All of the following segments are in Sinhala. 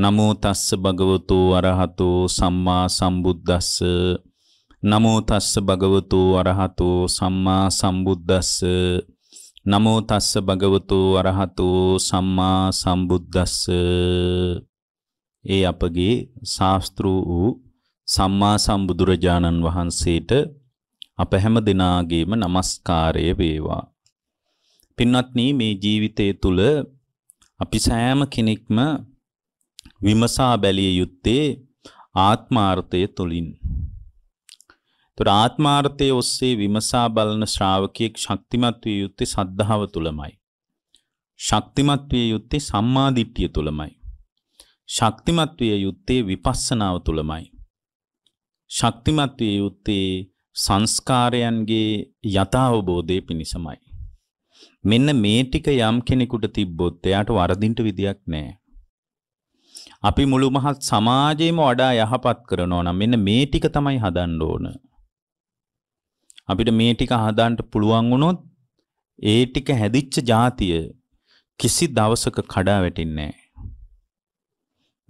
නමෝ තස්ස භගවතු අරහතෝ සම්මා සම්බුද්දස්ස නමෝ තස්ස භගවතු අරහතෝ සම්මා සම්බුද්දස්ස නමෝ තස්ස භගවතු අරහතෝ සම්මා සම්බුද්දස්ස ඒ අපගේ ශාස්ත්‍රු වූ සම්මා සම්බුදුරජාණන් වහන්සේට අප හැම දෙනාගේම নমස්කාරය වේවා පින්වත්නි මේ ජීවිතය තුල අපි සෑම කෙනෙක්ම විමසා බැලිය යුත්තේ ආත්මාර්ථය තුළින්. එතකොට ආත්මාර්ථයේ ඔස්සේ විමසා බලන ශ්‍රාවකයෙක් ශක්තිමත් විය යුත්තේ සද්ධාව තුළමයි. ශක්තිමත් විය යුත්තේ සම්මා දිට්ඨිය තුළමයි. ශක්තිමත් විය යුත්තේ විපස්සනාව තුළමයි. ශක්තිමත් විය යුත්තේ සංස්කාරයන්ගේ යථාවබෝධය පිණිසමයි. මෙන්න මේ ටික යම් කෙනෙකුට තිබ්බොත් එයාට වරදින්ට විදියක් නැහැ. අපි මුළු මහත් සමාජයම වඩා යහපත් කරනවා නම් මෙන්න මේ ටික තමයි හදන්න ඕන. අපිට මේ ටික හදාන්න පුළුවන් වුණොත් ඒ ටික හැදිච්ච જાතිය කිසි දවසක කඩා වැටෙන්නේ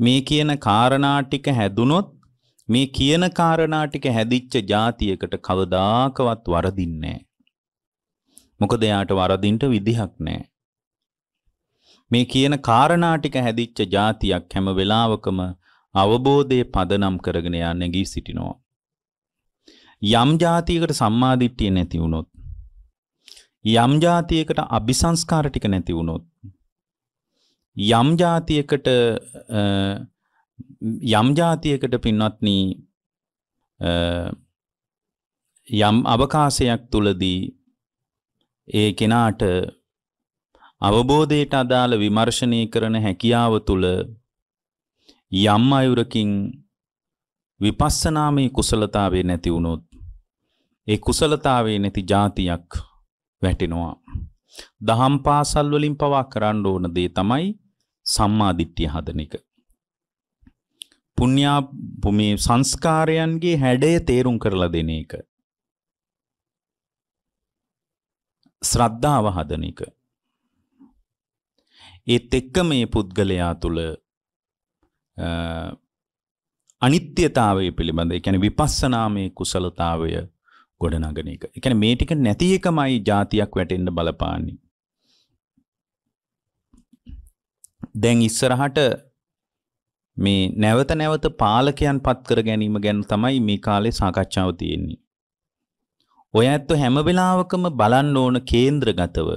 මේ කියන කාරණා ටික හැදුනොත් මේ කියන කාරණා ටික හැදිච්ච જાතියකට කවදාකවත් වරදින්නේ නැහැ. මොකද එයාට වරදින්න විදිහක් නැහැ. මේ කියන කාරණා ටික හැදිච්ච જાතියක් හැම වෙලාවකම අවබෝධයේ පදනම් කරගෙන යන්නේ නැගී සිටිනවා. යම් જાතියකට සම්මාදිට්ඨිය නැති වුණොත් යම් જાතියකට අபிසංස්කාර ටික නැති වුණොත් යම් જાතියකට යම් જાතියකට පින්වත්නි යම් අවකාශයක් තුලදී ඒ කෙනාට අවබෝධයට අදාළ විමර්ශනය කරන හැකියාව තුළ යම් අයුරකින් විපස්සනාමය කුසලතාවේ නැති වුණොත් ඒ කුසලතාවේ නැති જાතියක් වැටෙනවා. දහම් පාසල් වලින් පවා කරන්න ඕන දේ තමයි සම්මාදිට්ඨිය හදන එක. පුණ්‍යා මේ සංස්කාරයන්ගේ හැඩය තේරුම් කරලා දෙන එක. ශ්‍රද්ධාව හදන එක. ඒත් එක්ක මේ පුද්ගලයා තුළ අනිත්‍යතාවය පිළිබඳ එකැන විපස්සනාමේ කුසලතාවය ගොඩනගන එක එකැන මේ ටික නැති එකමයි ජාතියක් වැටෙන්ඩ බලපාන්නේ. දැන් ඉස්සරහට මේ නැවත නැවත පාලකයන් පත්කර ගැනීම ගැන තමයි මේ කාලේ සාකච්ඡාව තියෙන්නේ. ඔය ඇත්ත හැම වෙලාවකම බලන්න ඕන කේන්ද්‍රගතව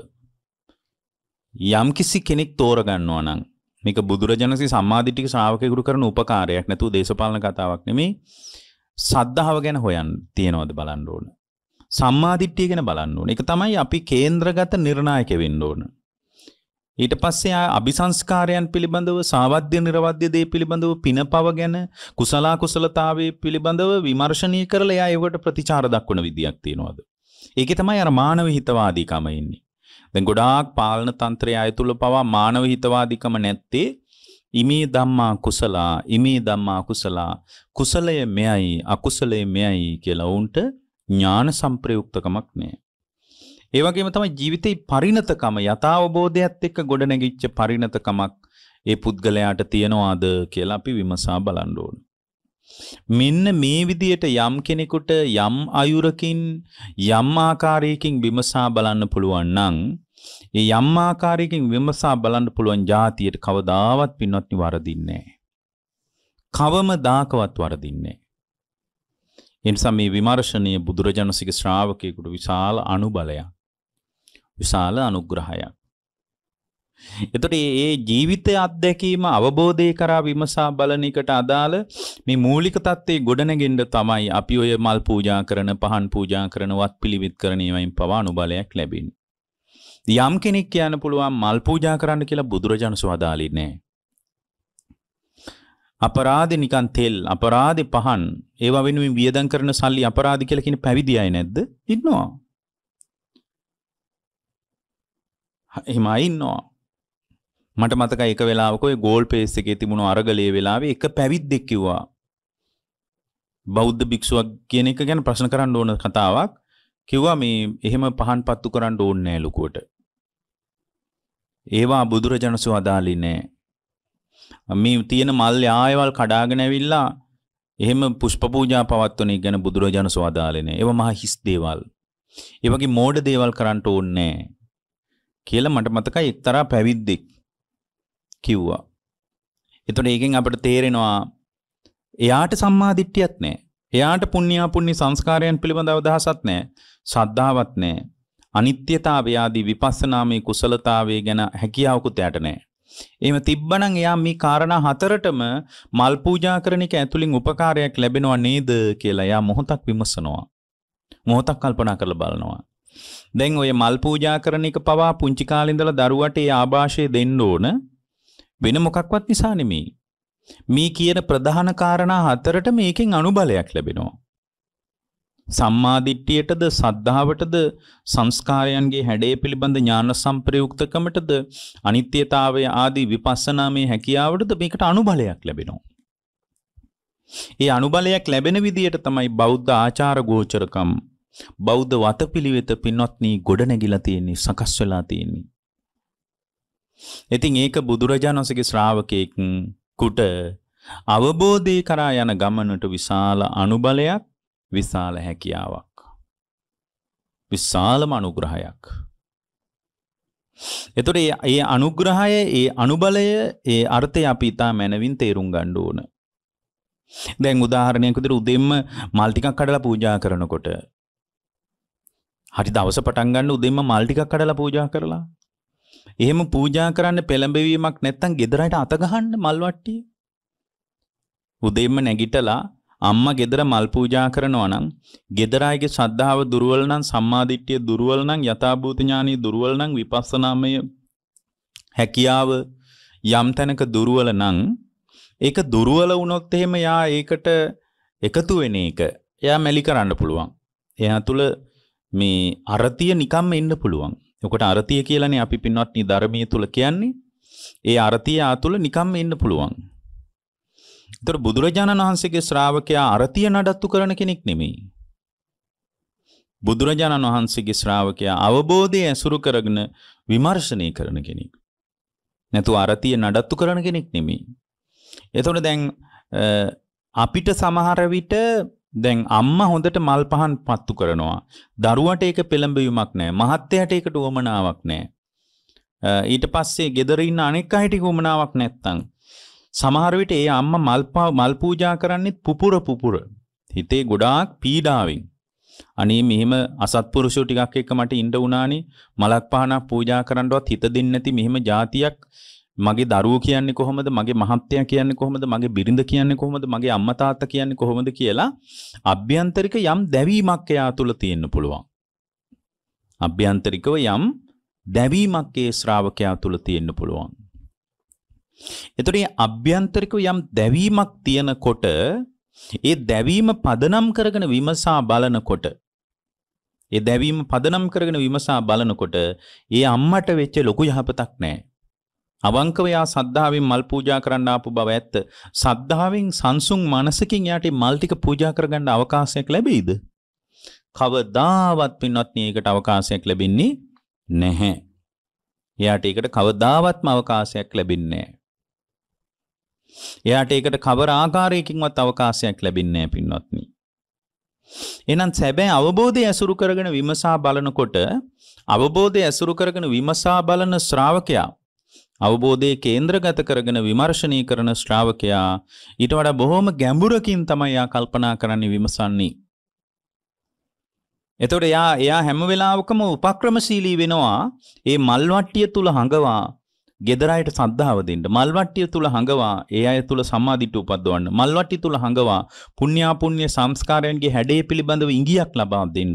යම්කිසි කෙනෙක් තෝරගන්නවා නම් මේක බුදුරජාණන්සේ සම්මාදිටික ශ්‍රාවකයෙකුට කරන උපකාරයක් නැතුව දේශපාලන කතාවක් නෙමෙයි සද්ධාව ගැන හොයන් තියනවද බලන්න ඕන සම්මාදිට්ඨිය ගැන බලන්න ඕන ඒක තමයි අපි කේන්ද්‍රගත නිර්ණායක වෙන්න ඕන ඊට පස්සේ ආ අபிසංස්කාරයන් පිළිබඳව සාවද්‍ය නිර්වද්‍ය දේ පිළිබඳව පිනපව ගැන කුසලා කුසලතාවයේ පිළිබඳව විමර්ශනය කරලා එයා ඒවට ප්‍රතිචාර දක්වන විදියක් තියනවාද ඒකේ තමයි අර මානව හිතවාදීකම ඉන්නේ දැන් ගොඩාක් පාලන තන්ත්‍රය අය තුල පවා මානව හිතවාදිකම නැත්තේ ඉමේ ධම්මා කුසලා ඉමේ ධම්මා කුසලා කුසලය මෙයයි අකුසලය මෙයයි කියලා උන්ට ඥාන සම්ප්‍රයුක්තකමක් නෑ. ඒ වගේම තමයි ජීවිතේ පරිණතකම යථාවබෝධයත් එක්ක ගොඩනැගිච්ච පරිණතකමක් ඒ පුද්ගලයාට තියනවාද කියලා අපි විමසා බලන්න ඕනේ. මෙන්න මේ විදියට යම් කෙනෙකුට යම් අයුරකින් යම් ආකාරයකින් විමසා බලන්න පුළුවන් නම් ඒ යම් ආකාරයකින් විමසා බලන්න පුළුවන් જાතියට කවදාවත් පින්වත්නි වරදින්නේ නැහැ. කවමදාකවත් වරදින්නේ නැහැ. ඒ නිසා මේ විමර්ශනය බුදුරජාණන්සේගේ ශ්‍රාවකයෙකුට විශාල අනුබලයක්. විශාල අනුග්‍රහයක්. එතකොට මේ ජීවිතය අත්දැකීම අවබෝධය කරා විමසා බලන එකට අදාළ මේ මූලික தත්ත්වේ ගොඩනගෙන්න තමයි අපි ඔය මල් පූජා කරන පහන් පූජා කරන වත් පිළිවෙත් කරන ඒවායින් පවා අනුබලයක් ලැබෙන්නේ. යම් කෙනෙක් කියන්න පුළුවන් මල් පූජා කරන්න කියලා බුදුරජාණන් වහන්සේ අපරාධ නිකන් තෙල් අපරාධ පහන් ඒවා වෙනුවෙන් වියදම් කරන සල්ලි අපරාධ කියලා කියන පැවිදි අය නැද්ද? ඉන්නවා. එහෙමයි ඉන්නවා. මට මතකයි එක වෙලාවක ඔය ගෝල් පේස් එකේ තිබුණු අරගලයේ වෙලාවේ එක පැවිද්දෙක් කිව්වා. බෞද්ධ භික්ෂුවක් කියන එක ගැන ප්‍රශ්න කරන්න ඕන කතාවක්. කිව්වා මේ එහෙම පහන් පත්තු කරන්න ඕනේ නෑ ලුකුවට. ඒවා බුදුරජාණන්සෝ අදාළි නෑ. මේ තියෙන මල් ආයවල් කඩාගෙන ඇවිල්ලා එහෙම පුෂ්ප පූජා පවත්වන එක ගැන බුදුරජාණන්සෝ අදාළි නෑ. ඒවා මහා හිස් දේවල්. ඒ වගේ මෝඩ දේවල් කරන්න ඕනේ නෑ. කියලා මට මතකයි එක්තරා පැවිද්දෙක් කිව්වා. එතකොට ඒකෙන් අපිට තේරෙනවා එයාට සම්මාදිට්ඨියක් නැහැ. එයාට පුණ්‍යාපුණ්‍ය සංස්කාරයන් පිළිබඳ අවදහසක් නැහැ. ශ්‍රද්ධාවක් නැහැ. අනිත්‍යතාවය ආදී විපස්සනාමේ කුසලතාවය ගැන හැකියාවකුත් යට නැහැ. එහෙම තිබ්බනම් එයා මේ කාරණා හතරටම මල් පූජා කරන එක ඇතුලින් උපකාරයක් ලැබෙනව නේද කියලා එයා මොහොතක් විමසනවා. මොහොතක් කල්පනා කරලා බලනවා. දැන් ඔය මල් පූජා කරන එක පවා පුංචි කාලේ ඉඳලා දරුවට ඒ ආభాෂය දෙන්න ඕන වෙන මොකක්වත් නිසා නෙමෙයි. මේ කියන ප්‍රධාන කාරණා හතරට මේකෙන් අනුබලයක් ලැබෙනවා. සම්මාදිට්ඨියටද සද්ධාවටද සංස්කාරයන්ගේ හැඩය පිළිබඳ ඥාන සම්ප්‍රයුක්තකමටද අනිත්‍යතාවය ආදී විපස්සනාමේ හැකියාවටද මේකට අනුබලයක් ලැබෙනවා. ඒ අනුබලයක් ලැබෙන විදියට තමයි බෞද්ධ ආචාර ගෝචරකම් බෞද්ධ වතපිළිවෙත පින්වත්නි ගොඩනැගිලා තියෙන්නේ සකස් වෙලා තියෙන්නේ. ඉතින් ඒක බුදුරජාණන් වහන්සේගේ ශ්‍රාවකෙක් කුට අවබෝධය කරා යන ගමනට විශාල අනුබලයක් විශාල හැකියාවක්. විශාලම අනුග්‍රහයක්. එතොට ඒ අනුග්‍රහය ඒ අනුබලය ඒ අර්ථය අපි ඉතා මැනවින් තේරුම් ගණ්ඩ ඕන. දැන් උදාහරණයකුදර උදෙම්ම මල්ටිකක් කඩලා පූජා කරනකොට. හරි දවස පටන්ගන්න උදෙම මල්ටිකක් කඩලා පූජා කරලා. එහෙම පූජා කරන්න පෙළඹවීමක් නැත්තන් ගෙදරට අතගහන්න මල්වට්ටිය. උදෙම්ම නැගිටලා අම්මා ගෙදර මල් පූජා කරනවා නම් ගෙදර අයගේ ශ්‍රද්ධාව දුර්වල නම් සම්මාදිට්ඨිය දුර්වල නම් යථාභූත ඥානෙ දුර්වල නම් විපස්සනාමය හැකියාව යම් තැනක දුර්වල නම් ඒක දුර්වල වුණොත් එහෙම යා ඒකට එකතු වෙන එක එයා මැලි කරන්න පුළුවන්. එයා තුල මේ අරතිය නිකම්ම එන්න පුළුවන්. ඔකට අරතිය කියලානේ අපි පින්වත්නි ධර්මයේ තුල කියන්නේ. ඒ අරතිය ආතුල නිකම්ම එන්න පුළුවන්. තොර බුදුරජාණන් වහන්සේගේ ශ්‍රාවකයා අරතිය නඩත්තු කරන කෙනෙක් නෙමෙයි. බුදුරජාණන් වහන්සේගේ ශ්‍රාවකයා අවබෝධය ඇසුරු කරගෙන විමර්ශනය කරන කෙනෙක්. නැතුව අරතිය නඩත්තු කරන කෙනෙක් නෙමෙයි. එතකොට දැන් අපිට සමහර විට දැන් අම්මා හොඳට මල් පහන් පත්තු කරනවා. දරුවට ඒක පෙළඹවීමක් නැහැ. මහත්යට ඒකට උවමනාවක් නැහැ. ඊට පස්සේ ගෙදර ඉන්න අනෙක් අයට උවමනාවක් නැත්තම් සමහර විට ඒ අම්මා මල් මල් පූජා කරන්නේ පුපුර පුපුර හිතේ ගොඩාක් පීඩාවෙන් අනේ මෙහෙම අසත්පුරුෂෝ ටිකක් එක්ක මට ඉඳ උනානේ මලක් පහනක් පූජා කරන්නවත් හිත දෙන්නේ නැති මෙහෙම જાතියක් මගේ දරුවෝ කියන්නේ කොහොමද මගේ මහත්තයා කියන්නේ කොහොමද මගේ බිරිඳ කියන්නේ කොහොමද මගේ අම්මා තාත්තා කියන්නේ කොහොමද කියලා අභ්‍යන්තරික යම් දැවීමක් එයා තුළ තියෙන්න පුළුවන් අභ්‍යන්තරිකව යම් දැවීමක් ඒ ශ්‍රාවකයා තුළ තියෙන්න පුළුවන් එතකොට මේ අභ්‍යන්තරික යම් දැවීමක් තියෙනකොට ඒ දැවීම පදනම් කරගෙන විමසා බලනකොට ඒ දැවීම පදනම් කරගෙන විමසා බලනකොට ඒ අම්මට වෙච්ච ලොකු යහපතක් නැහැ. අවංකව එයා සද්ධාවෙන් මල් පූජා කරන්න ආපු බව ඇත්ත. සද්ධාවෙන් සංසුන් මනසකින් එයාට මල් ටික පූජා කරගන්න අවකාශයක් ලැබෙයිද? කවදාවත් පින්වත්නි ඒකට අවකාශයක් ලැබෙන්නේ නැහැ. එයාට ඒකට කවදාවත්ම අවකාශයක් ලැබෙන්නේ නැහැ. එයාට ඒකට කවර ආකාරයකින්වත් අවකාශයක් ලැබෙන්නේ නැහැ පින්වත්නි. එහෙනම් සැබෑ අවබෝධය ඇසුරු කරගෙන විමසා බලනකොට අවබෝධය ඇසුරු කරගෙන විමසා බලන ශ්‍රාවකයා අවබෝධයේ කේන්ද්‍රගත කරගෙන විමර්ශනය කරන ශ්‍රාවකයා ඊට වඩා බොහොම ගැඹුරකින් තමයි යා කල්පනා කරන්නේ විමසන්නේ. එතකොට යා එයා හැම වෙලාවකම උපක්‍රමශීලී වෙනවා. ඒ මල් වට්ටිය තුල හඟවා ගෙදරයට සද්ධාව දෙන්න මල්වට්ටිය තුල හඟවා ඒ අය තුල සමාධිට උපද්දවන්න මල්වට්ටිය තුල හඟවා පුණ්‍යාපුණ්‍ය සංස්කාරයන්ගේ හැඩය පිළිබඳව ඉඟියක් ලබා දෙන්න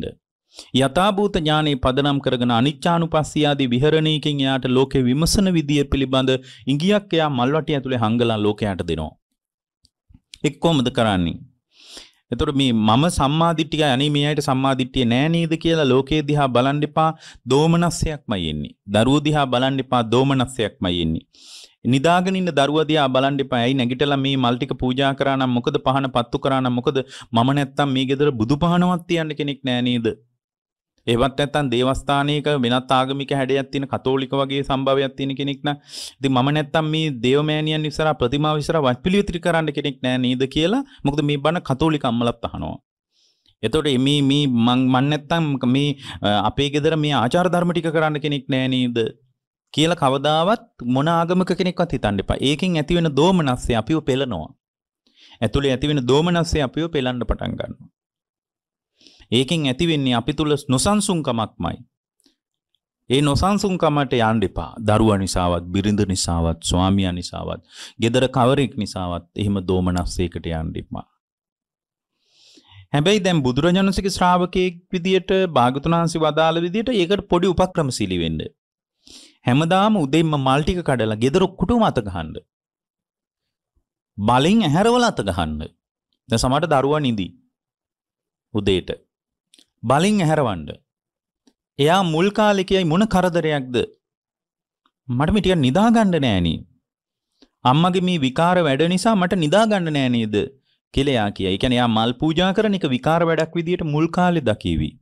යථාභූත ඥානේ පදනම් කරගෙන අනිච්චානුපස්සීයාදී විහරණයකින් එයාට ලෝකේ විමසන විදිය පිළිබඳ ඉඟියක් එයා මල්වට්ටිය ඇතුලේ හංගලා ලෝකයට දෙනවා එක්කොමද කරන්නේ එතකොට මේ මම සම්මාදිට්ඨිය අනේ මේ අයට සම්මාදිට්ඨිය නෑ නේද කියලා ලෝකයේ දිහා බලන් එපා දෝමනස්සයක්මයි එන්නේ. දරුවෝ දිහා බලන් එපා දෝමනස්සයක්මයි එන්නේ. නිදාගෙන ඉන්න දරුවා දිහා බලන් එපා. ඇයි නැගිටලා මේ මල් ටික පූජා කරා නම් මොකද පහන පත්තු කරා නම් මොකද මම නැත්තම් මේ ගෙදර බුදු පහනවත් තියන්න කෙනෙක් නෑ නේද? ඒවත් නැත්තම් දේවස්ථානයක වෙනත් ආගමික හැඩයක් තියෙන කතෝලික වගේ සම්භවයක් තියෙන කෙනෙක් නම් ඉතින් මම නැත්තම් මේ දේවමෑණියන් ඉස්සරහ ප්‍රතිමාව ඉස්සරහ වත්පිළිවෙත් කරන්න කෙනෙක් නෑ නේද කියලා මොකද මේ බණ කතෝලික අම්මලත් අහනවා එතකොට මේ මේ මං මන් නැත්තම් මේ අපේ ගෙදර මේ ආචාර ධර්ම ටික කරන්න කෙනෙක් නෑ නේද කියලා කවදාවත් මොන ආගමක කෙනෙක්වත් හිතන්න එපා. ඒකෙන් ඇතිවෙන දෝමනස්සේ අපිව පෙළනවා. ඇතුලේ ඇතිවෙන දෝමනස්සේ අපිව පෙළන්න පටන් ගන්නවා. ඒකෙන් ඇතිවෙන්නේ අපි තුළ නොසන්සුන්කමක්මයි. ඒ නොසන්සුන්කමට යන්ඩිපා දරුව නිසාවත් බිරිඳ නිසාවත් ස්වාමිය නිසාවත් ගෙදර කවරෙක් නිසාවත් එහෙම දෝමනස්සේකට යන්ඩිපා. හැබැයි දැම් බුදුරජණසික ශ්‍රාවකයෙක් විදියට භාගතුනාන්සි වදාළ විදියට ඒකට පොඩි උපක්‍රම සිලිවෙන්ඩ. හැමදාම උදෙම මල්ටික කඩලා ගෙදර කුටු මත ගහන්ඩ. බලින් ඇහැරවල අත ගහන්න. ද සමට දරුවන් ඉදී. උදේට බලින් ඇහැරවන්ඩ. එයා මුල් කාලෙකයි මොන කරදරයක්ද. මට මිටිය නිදාගණ්ඩ නෑනී. අම්මගේ මේ විකාර වැඩ නිසා මට නිදාගන්න නෑනේද කෙලයා කිය එකන එයා මල් පූජා කරන එක විකාර වැඩක් විදියට මුල් කාලෙ දකිවී.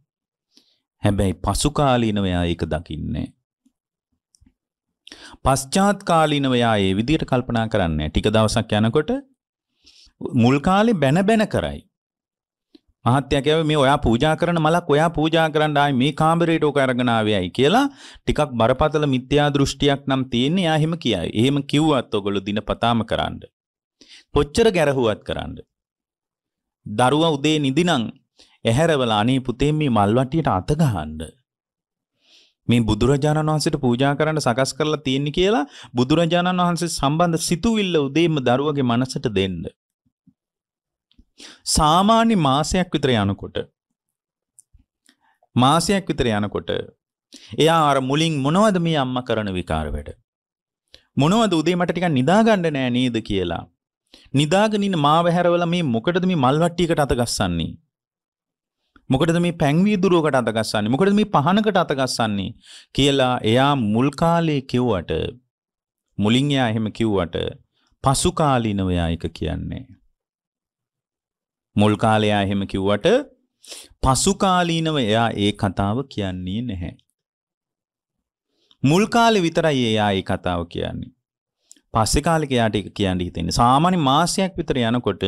හැබැයි පසුකාලීනවයා ඒක දකින්නේ. පස්්චාත් කාලීනවයා ඒ විදියට කල්පනා කරන්න ටික දවසක් යනකොට මුල්කාලි බැන බැන කරයි. මහත්තයා කියවේ මේ ඔයා පූජා කරන මලක් ඔයා පූජා කරන්න ආයි මේ කාමරේට ඕක අරගෙන ආවේයි කියලා ටිකක් බරපතල මිත්‍යා දෘෂ්ටියක් නම් තියෙන්නේ එයා එහෙම කියයි. එහෙම කිව්වත් ඔයගොල්ලෝ දිනපතාම කරන්න. කොච්චර ගැරහුවත් කරන්න. දරුවා උදේ නිදිනම් ඇහැරවලා අනේ පුතේ මේ මල්වට්ටියට අත ගහන්න. මේ බුදුරජාණන් වහන්සේට පූජා කරන්න සකස් කරලා තියෙන්නේ කියලා බුදුරජාණන් වහන්සේ සම්බන්ධ සිතුවිල්ල උදේම දරුවගේ මනසට දෙන්න. සාමාන්‍ය මාසයක් විතර යනකොට මාසයක් විතර යනකොට එයා අර මුලින් මොනවද මේ අම්මා කරන විකාර වැඩ මොනවද උදේ මට ටිකක් නිදාගන්න නෑ නේද කියලා නිදාගෙන ඉන්න මාව හැරවලා මේ මොකටද මේ මල් වට්ටියකට අත ගස්සන්නේ මොකටද මේ පැන් වීදුරුවකට අත ගස්සන්නේ මොකටද මේ පහනකට අත ගස්සන්නේ කියලා එයා මුල් කාලේ කිව්වට මුලින් එයා එහෙම කිව්වට පසු කාලීනව එයා එක කියන්නේ මුල් කාලේ ආ එහෙම කිව්වට පසුකාලීනව එයා ඒ කතාව කියන්නේ නැහැ. මුල් කාලේ විතරයි එයා ඒ කතාව කියන්නේ. පස්සේ කාලෙක එයාට ඒක කියන්න හිතෙන්නේ. සාමාන්‍ය මාසයක් විතර යනකොට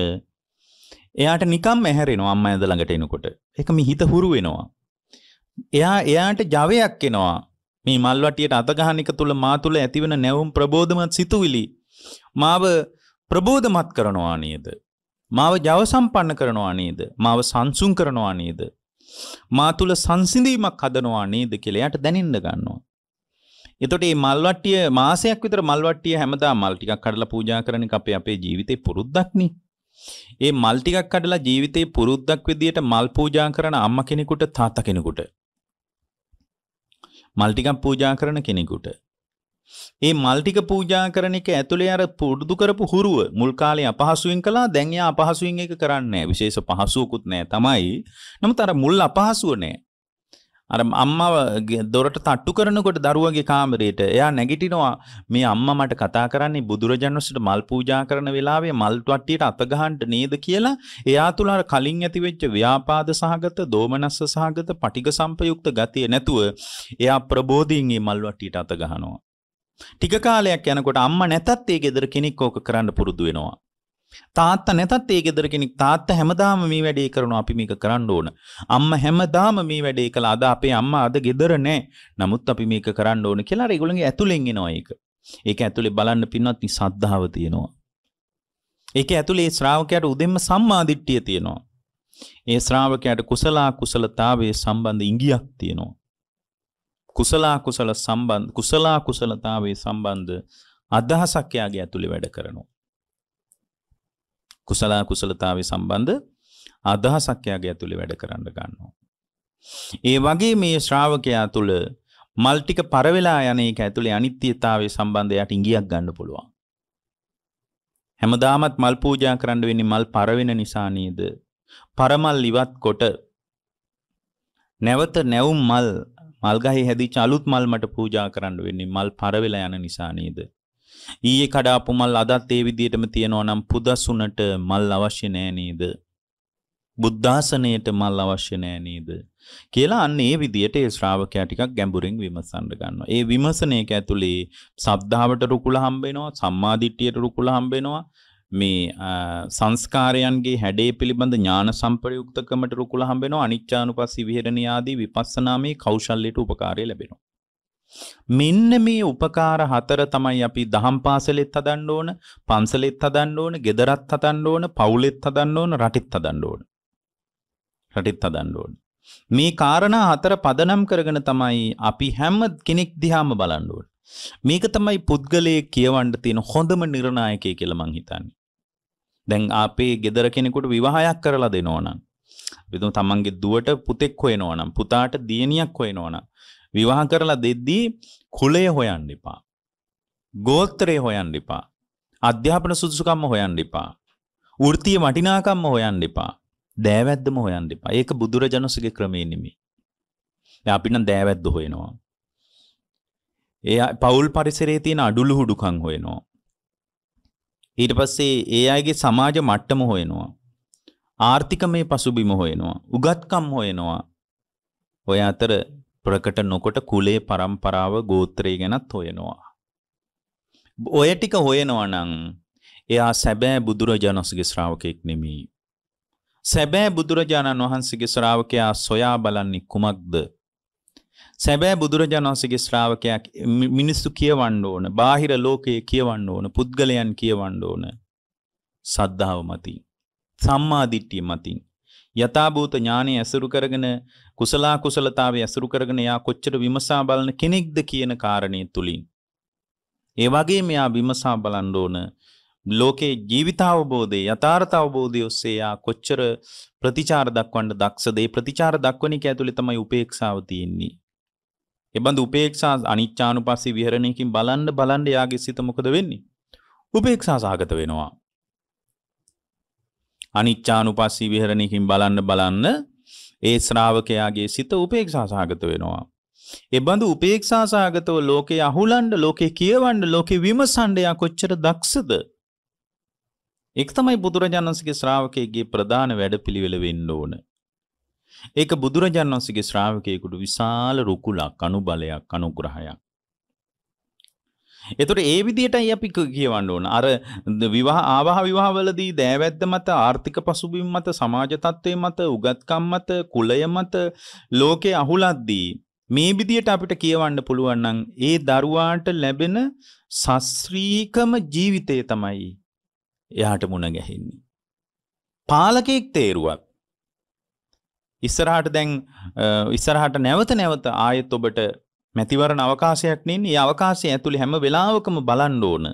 එයාට නිකම් ඇහැරෙනවා අම්මා ඇඳ ළඟට එනකොට. ඒක මිහිත හුරු වෙනවා. එයා එයාට ජවයක් එනවා. මේ මල්වටියට අත ගහන එක තුල මා තුල ඇතිවන නැවුම් ප්‍රබෝධමත් සිතුවිලි මාව ප්‍රබෝධමත් කරනවා නේද? මාව ජවසම්පන්න කරනවා නේද මාව සංසුන් කරනවා නේද මා තුල සංසිඳීමක් හදනවා නේද කියලා යාට දැනෙන්න ගන්නවා එතකොට මේ මල්වට්ටිය මාසයක් විතර මල්වට්ටිය හැමදාම මල් ටිකක් කඩලා පූජා කරන එක අපේ අපේ ජීවිතේ පුරුද්දක්නේ ඒ මල් ටිකක් කඩලා ජීවිතේ පුරුද්දක් විදියට මල් පූජා කරන අම්මා කෙනෙකුට තාත්තා කෙනෙකුට මල් ටිකක් පූජා කරන කෙනෙකුට ඒ මල්ටික පූජා කරන එක ඇතුළේ අර පුරුදු කරපු හුරුව මුල් කාලේ අපහසුවෙන් කළා දැන් එයා අපහසුවෙන් ඒක කරන්නේ විශේෂ පහසුවකුත් නැහැ තමයි. නමුත් අර මුල් අපහසුව නැහැ. අර අම්මාව දොරට තට්ටු කරනකොට දරුවගේ කාමරේට එයා නැගිටිනවා මේ අම්මා මට කතා කරන්නේ බුදුරජාණන් වහන්සේට මල් පූජා කරන වෙලාවේ මල් වට්ටියට අත ගහන්න නේද කියලා එයා තුල අර කලින් ඇති වෙච්ච ව්‍යාපාද සහගත, දෝමනස්ස සහගත, පටිඝ සම්පයුක්ත ගතිය නැතුව එයා ප්‍රබෝධයෙන් මේ මල් වට්ටියට අත ගහනවා. ටික කාලයක් යනකොට අම්මා නැතත් ඒ ගෙදර කෙනෙක් ඕක කරන්න පුරුදු වෙනවා. තාත්තා නැතත් ඒ ගෙදර කෙනෙක් තාත්තා හැමදාම මේ වැඩේ කරනවා අපි මේක කරන්න ඕන. අම්මා හැමදාම මේ වැඩේ කළා. අද අපේ අම්මා අද ගෙදර නැහැ. නමුත් අපි මේක කරන්න ඕන කියලා අර ඒගොල්ලන්ගේ ඇතුලෙන් එනවා ඒක. ඒක ඇතුලේ බලන්න පින්වත් නිසද්ධාව තියෙනවා. ඒක ඇතුලේ ශ්‍රාවකයාට උදෙන්ම සම්මාදිට්ඨිය තියෙනවා. ඒ ශ්‍රාවකයාට කුසලා කුසලතාවයේ සම්බන්ධ ඉඟියක් තියෙනවා. කුසලා කුසල සම්බන්ධ කුසලා කුසලතාවේ සම්බන්ධ අදහසක් එයාගේ ඇතුලේ වැඩ කරනවා. කුසලා කුසලතාවේ සම්බන්ධ අදහසක් එයාගේ ඇතුලේ වැඩ කරන්න ගන්නවා. ඒ වගේ මේ ශ්‍රාවකයා තුල මල් ටික පරවෙලා යන එක ඇතුලේ අනිත්‍යතාවයේ සම්බන්ධයට ඉඟියක් ගන්න පුළුවන්. හැමදාමත් මල් පූජා කරන්න වෙන්නේ මල් පරවෙන නිසා නේද? පරමල් ඉවත් කොට නැවත නැවුම් මල් මල්ගහි හැදිච්ච අලුත් මල් මට පූජා කරන්න වෙන්නේ මල් පරවෙලා යන නිසා නේද ඊයේ කඩාපු මල් අදත් ඒ විදිහටම තියෙනවා නම් පුදසුනට මල් අවශ්‍ය නෑ නේද බුද්ධාසනයට මල් අවශ්‍ය නෑ නේද කියලා අන්න ඒ විදිහට ඒ ශ්‍රාවකයා ටිකක් ගැඹුරින් විමසන්න ගන්නවා. ඒ විමසන එක ඇතුලේ සද්ධාවට රුකුල හම්බ වෙනවා, සම්මාදිට්ඨියට රුකුල හම්බ වෙනවා, මේ සංස්කාරයන්ගේ හැඩේ පිළිබඳ ඥාන සම්ප්‍රයුක්තකමට රුකුල හම්බෙනවා අනිච්චානුපස්සී විහෙරණිය ආදී විපස්සනාමේ කෞශල්‍යයට උපකාරය ලැබෙනවා. මෙන්න මේ උපකාර හතර තමයි අපි දහම් පාසලෙත් හදන්න ඕන, පන්සලෙත් හදන්න ඕන, ගෙදරත් හදන්න ඕන, පවුලෙත් හදන්න ඕන, රටෙත් හදන්න ඕන. රටෙත් හදන්න ඕන. මේ කාරණා හතර පදනම් කරගෙන තමයි අපි හැම කෙනෙක් දිහාම බලන්න ඕන. මේක තමයි පුද්ගලයේ කියවන්න තියෙන හොඳම නිර්ණායකය කියලා මං හිතන්නේ. දැන් අපේ ගෙදර කෙනෙකුට විවාහයක් කරලා දෙනවා නම් විදුම තමන්ගේ දුවට පුතෙක් හොයනවා නම් පුතාට දියණියක් හොයනවා නම් විවාහ කරලා දෙද්දී කුලය හොයන්න එපා. ගෝත්‍රය හොයන්න එපා. අධ්‍යාපන සුදුසුකම්ම හොයන්න එපා. වෘත්තීය වටිනාකම්ම හොයන්න එපා. දෑවැද්දම හොයන්න එපා. ඒක බුදුරජාණන්සේගේ ක්‍රමේ නෙමෙයි. දැන් අපි නම් දෑවැද්ද හොයනවා. ඒ පවුල් පරිසරේ තියෙන අඩුළු හුඩුකම් හොයනවා. ඊට පස්සේ ඒ අයගේ සමාජ මට්ටම හොයනවා. ආර්ථිකමේ පසුබිම හොයනවා. උගත්කම් හොයනවා. ඔය අතර ප්‍රකට නොකොට කුලේ પરම්පරාව ගෝත්‍රය ගැනත් හොයනවා. ඔය ටික හොයනවා නම් එයා සැබෑ බුදුරජාණන්සේගේ ශ්‍රාවකෙක් නෙමෙයි. සැබෑ බුදුරජාණන් වහන්සේගේ ශ්‍රාවකයා සොයා බලන්නේ කුමක්ද? සැබෑ බුදුරජාණන්සගේ ශ්‍රාවකයක් මිනිස්සු කියවන්න ඕන බාහිර ලෝකයේ කියවන්න ඕන පුද්ගලයන් කියවන්න ඕන සද්ධාව මතින් සම්මාදිට්ඨිය මතින් යථාභූත ඥානය ඇසුරු කරගෙන කුසලා කුසලතාවේ ඇසුරු කරගෙන යා කොච්චර විමසා බලන කෙනෙක්ද කියන කාරණේ තුලින් ඒ වගේම යා විමසා බලන්න ඕන ලෝකේ ජීවිතාවබෝධයේ යථාර්ථ අවබෝධය ඔස්සේ යා කොච්චර ප්‍රතිචාර දක්වන්න දක්ෂද ඒ ප්‍රතිචාර දක්වන එක ඇතුලේ තමයි උපේක්ෂාව තියෙන්නේ එබඳු උපේක්ෂා අනිච්චානුපස්සී විහරණයකින් බලන්න බලන්න යාගේ සිත මොකද වෙන්නේ? උපේක්ෂා සහගත වෙනවා. අනිච්චානුපස්සී විහරණයකින් බලන්න බලන්න ඒ ශ්‍රාවකයාගේ සිත උපේක්ෂා සහගත වෙනවා. එබඳු උපේක්ෂා සහගතව ලෝකේ අහුලන්න, ලෝකේ කියවන්න, ලෝකේ විමසන්න යා කොච්චර දක්ෂද? ඒක තමයි බුදුරජාණන්සේගේ ශ්‍රාවකයෙක්ගේ ප්‍රධාන වැඩපිළිවෙල වෙන්න ඕනේ. ඒක බුදුරජාණන් වහන්සේගේ ශ්‍රාවකයෙකුට විශාල රුකුලක් අනුබලයක් අනුග්‍රහයක්. එතකොට ඒ විදිහටයි අපි කියවන්න ඕන. අර විවාහ ආවාහ විවාහවලදී දෑවැද්ද මත ආර්ථික පසුබිම් මත සමාජ තත්ත්වයේ මත උගත්කම් මත කුලය මත ලෝකේ අහුලද්දී මේ විදිහට අපිට කියවන්න පුළුවන් නම් ඒ දරුවාට ලැබෙන සස්ත්‍රීකම ජීවිතය තමයි එයාට මුණ ගැහෙන්නේ. පාලකෙක් තේරුවක් ඉස්සරහට දැන් ඉස්සරහට නැවත නැවත ආයෙත් ඔබට මැතිවරණ අවකාශයක් නෙන්නේ. ඒ අවකාශය ඇතුලේ හැම වෙලාවකම බලන්න ඕන.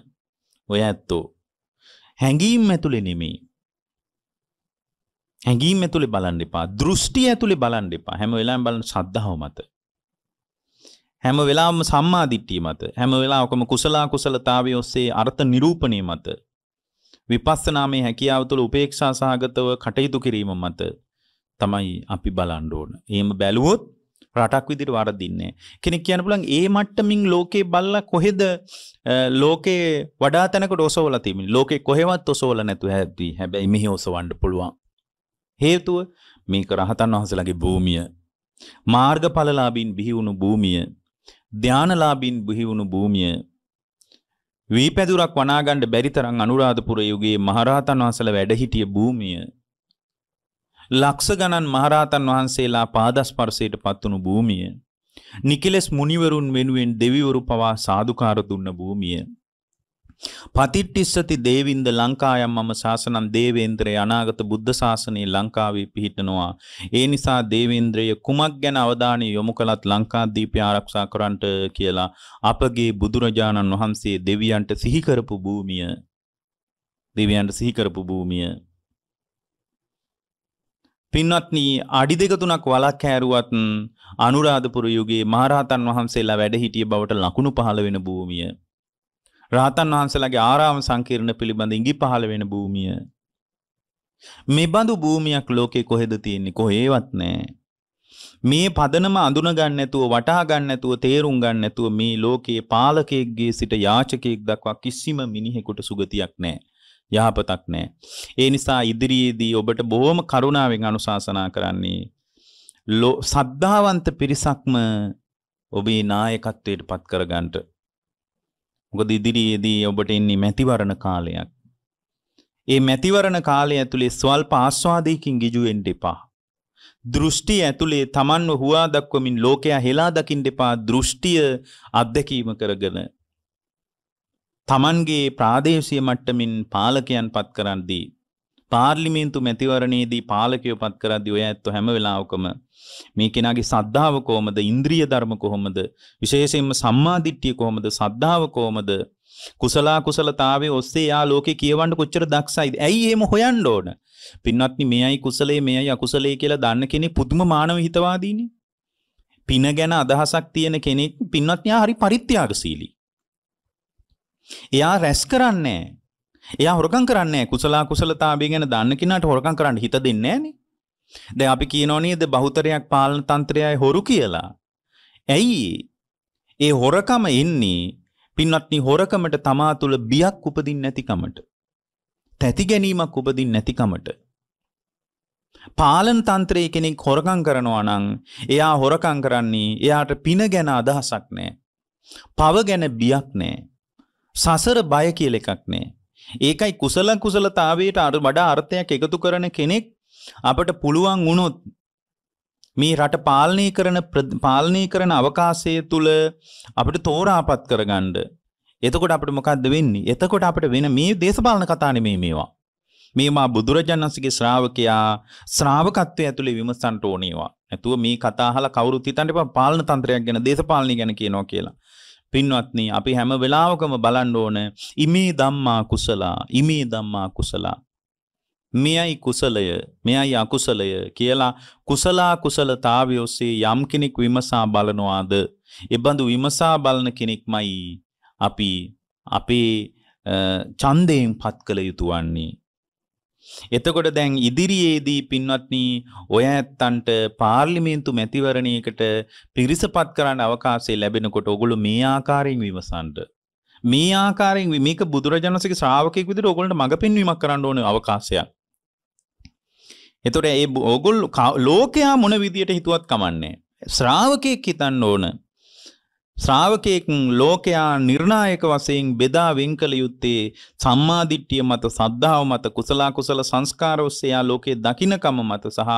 ඔය ඇත්තෝ. හැඟීම් ඇතුලේ නෙමෙයි. හැඟීම් ඇතුලේ බලන්න එපා. දෘෂ්ටි ඇතුලේ බලන්න එපා. හැම වෙලාවෙම බලන ශ්‍රද්ධාව මත. හැම වෙලාවම සම්මාදිට්ඨිය මත හැම වෙලාවකම කුසලා කුසලතාවය ඔස්සේ අර්ථ නිරූපණය මත විපස්සනාමේ හැකියාව තුළ උපේක්ෂා සහගතව කටයුතු කිරීම මත තමයි අපි බලන්න ඕන. එහෙම බැලුවොත් රටක් විදිහට වරදින්නේ. කෙනෙක් කියන්න පුළුවන් ඒ මට්ටමින් ලෝකේ බල්ලා කොහෙද ලෝකේ වඩා තැනකට ඔසවලා තියෙන්නේ. ලෝකේ කොහෙවත් ඔසවලා නැතුව හැදී. හැබැයි මෙහි ඔසවන්න පුළුවන්. හේතුව මේක රහතන් වහන්සේලාගේ භූමිය. මාර්ගඵලලාභින් බිහිවුණු භූමිය. ධානලාභින් බිහිවුණු භූමිය. වීපැදුරක් වනාගන්න බැරි තරම් අනුරාධපුර යුගයේ මහරහතන් වහන්සේලා වැඩ හිටිය භූමිය. ලක්ෂ ගණන් මහරහතන් වහන්සේලා පාදස්පර්ශයට පත්වුණු භූමිය. නිකෙලස් මුනිවරුන් වෙනුවෙන් දෙවිවරු පවා සාදුකාර දුන්න භූමිය. පතිට්ටිස්සති දේවින්ද ලංකායම් මම ශාසනම් දේවේන්ද්‍රය අනාගත බුද්ධ ශාසනයේ ලංකාවේ පිහිටනවා. ඒ නිසා දේවේන්ද්‍රය කුමක් ගැන අවධානය යොමු කළත් ලංකාදීපය ආරක්ෂා කරන්නට කියලා අපගේ බුදුරජාණන් වහන්සේ දෙවියන්ට සිහි කරපු භූමිය. දෙවියන්ට සිහි කරපු භූමිය. පින්වත්නි අඩි දෙක තුනක් වලක් හැරුවත් අනුරාධපුර යුගයේ මහරහතන් වහන්සේලා වැඩ හිටිය බවට ලකුණු පහළ වෙන භූමිය. රහතන් වහන්සේලාගේ ආරාම සංකීර්ණ පිළිබඳ ඉඟි පහළ වෙන භූමිය. මේ බඳු භූමියක් ලෝකේ කොහෙද තියෙන්නේ කොහේවත් නැහැ. මේ පදනම අඳුන ගන්න නැතුව වටහා ගන්න නැතුව තේරුම් ගන්න නැතුව මේ ලෝකයේ පාලකයෙක්ගේ සිට යාචකයෙක් දක්වා කිසිම මිනිහෙකුට සුගතියක් නැහැ. යහපතක් නෑ. ඒ නිසා ඉදිරියේදී ඔබට බොහොම කරුණාවෙන් අනුශාසනා කරන්නේ සද්ධාවන්ත පිරිසක්ම ඔබේ නායකත්වයට පත් කරගන්නට. මොකද ඉදිරියේදී ඔබට එන්නේ මැතිවරණ කාලයක්. ඒ මැතිවරණ කාලය ඇතුලේ ස්වල්ප ආස්වාදයකින් ගිජු වෙන්න එපා. දෘෂ්ටි ඇතුලේ Tamanව හුවා දක්වමින් ලෝකයා හෙලා දකින්න එපා. දෘෂ්ටිය අත්දැකීම කරගෙන තමන්ගේ ප්‍රාදේශීය මට්ටමින් පාලකයන් පත් කරද්දී පාර්ලිමේන්තු මැතිවරණයේදී පාලකයෝ පත් කරද්දී ඔය ඇත්ත හැම වෙලාවකම මේ කෙනාගේ සද්ධාව කොහොමද ඉන්ද්‍රිය ධර්ම කොහොමද විශේෂයෙන්ම සම්මාදිට්ඨිය කොහොමද සද්ධාව කොහොමද කුසලා කුසලතාවේ ඔස්සේ යා ලෝකේ කියවන්න කොච්චර දක්ෂයිද ඇයි එහෙම හොයන්න ඕන පින්වත්නි මේයි කුසලයේ මේයි අකුසලයේ කියලා දන්න කෙනෙක් පුදුම මානව හිතවාදීනේ පින ගැන අදහසක් තියෙන කෙනෙක් පින්වත්නි හරි පරිත්‍යාගශීලී එයා රැස් කරන්නේ එයා හොරකම් කරන්නේ කුසලා කුසලතාවය ගැන දන්න කෙනාට හොරකම් කරන්න හිත දෙන්නේ නැහනේ දැන් අපි කියනෝ නේද බහුතරයක් පාලන තන්ත්‍රයයි හොරු කියලා ඇයි ඒ හොරකම එන්නේ පින්වත්නි හොරකමට තමා තුළ බියක් උපදින්නේ නැතිකමට තැති ගැනීමක් උපදින්නේ නැතිකමට පාලන තන්ත්‍රයේ කෙනෙක් හොරකම් කරනවා නම් එයා හොරකම් කරන්නේ එයාට පින ගැන අදහසක් නැහැ පව ගැන බියක් නැහැ සසර බය කියල එකක් නෑ. ඒකයි කුසල කුසලතාවයට අර වඩා අර්ථයක් එකතු කරන කෙනෙක් අපට පුළුවන් වුණොත් මේ රට පාලනය කරන පාලනය කරන අවකාශය තුළ අපට තෝරාපත් කරගණ්ඩ. එතකොට අපට මොකක්ද වෙන්නේ එතකොට අපට වෙන මේ දේශපාලන කතානෙමේ මේවා. මේමා බුදුරජාණන්සගේ ශ්‍රාවකයා ශ්‍රාවකත්වය ඇතුළේ විමසන්ට ඕනේවා. ඇතුව මේ කතාහල කවුරුත් හිතන්ට පාලන තන්ත්‍රයක් ගැන දේශපාලනය ගැන කියනවා කියලා. පින්වත්නි අපි හැම වෙලාවකම බලන්න ඕන ඉමේ ධම්මා කුසලා ඉමේ ධම්මා කුසලා මෙයයි කුසලය මෙයයි අකුසලය කියලා කුසලා කුසලතාවය ඔස්සේ යම් කෙනෙක් විමසා බලනවාද එබඳු විමසා බලන කෙනෙක්මයි අපි අපේ ඡන්දයෙන් පත් කළ යුතු වන්නේ එතකොට දැන් ඉදිරියේදී පින්වත්නි ඔය ඇත්තන්ට පාර්ලිමේන්තු මැතිවරණයකට පිරිසපත් කරන්න අවකාශය ලැබෙනකොට ඔගොල්ලෝ මේ ආකාරයෙන් විමසන්න. මේ ආකාරයෙන් මේක බුදුරජාණන්සේගේ ශ්‍රාවකෙක් විදිහට ඔයගොල්ලන්ට මඟ පෙන්වීමක් කරන්න ඕනේ අවකාශයක්. එතකොට ඒ ඔයගොල්ලෝ ලෝකයා මොන විදියට හිතුවත් කමන්නේ. ශ්‍රාවකෙක් හිතන්න ඕන ශ්‍රාවකයෙක් ලෝකයා නිර්ණායක වශයෙන් බෙදා වෙන් කළ යුත්තේ සම්මාදිට්ඨිය මත සද්ධාව මත කුසල කුසල සංස්කාර ඔස්සේ යා ලෝකයේ දකින්නකම මත සහ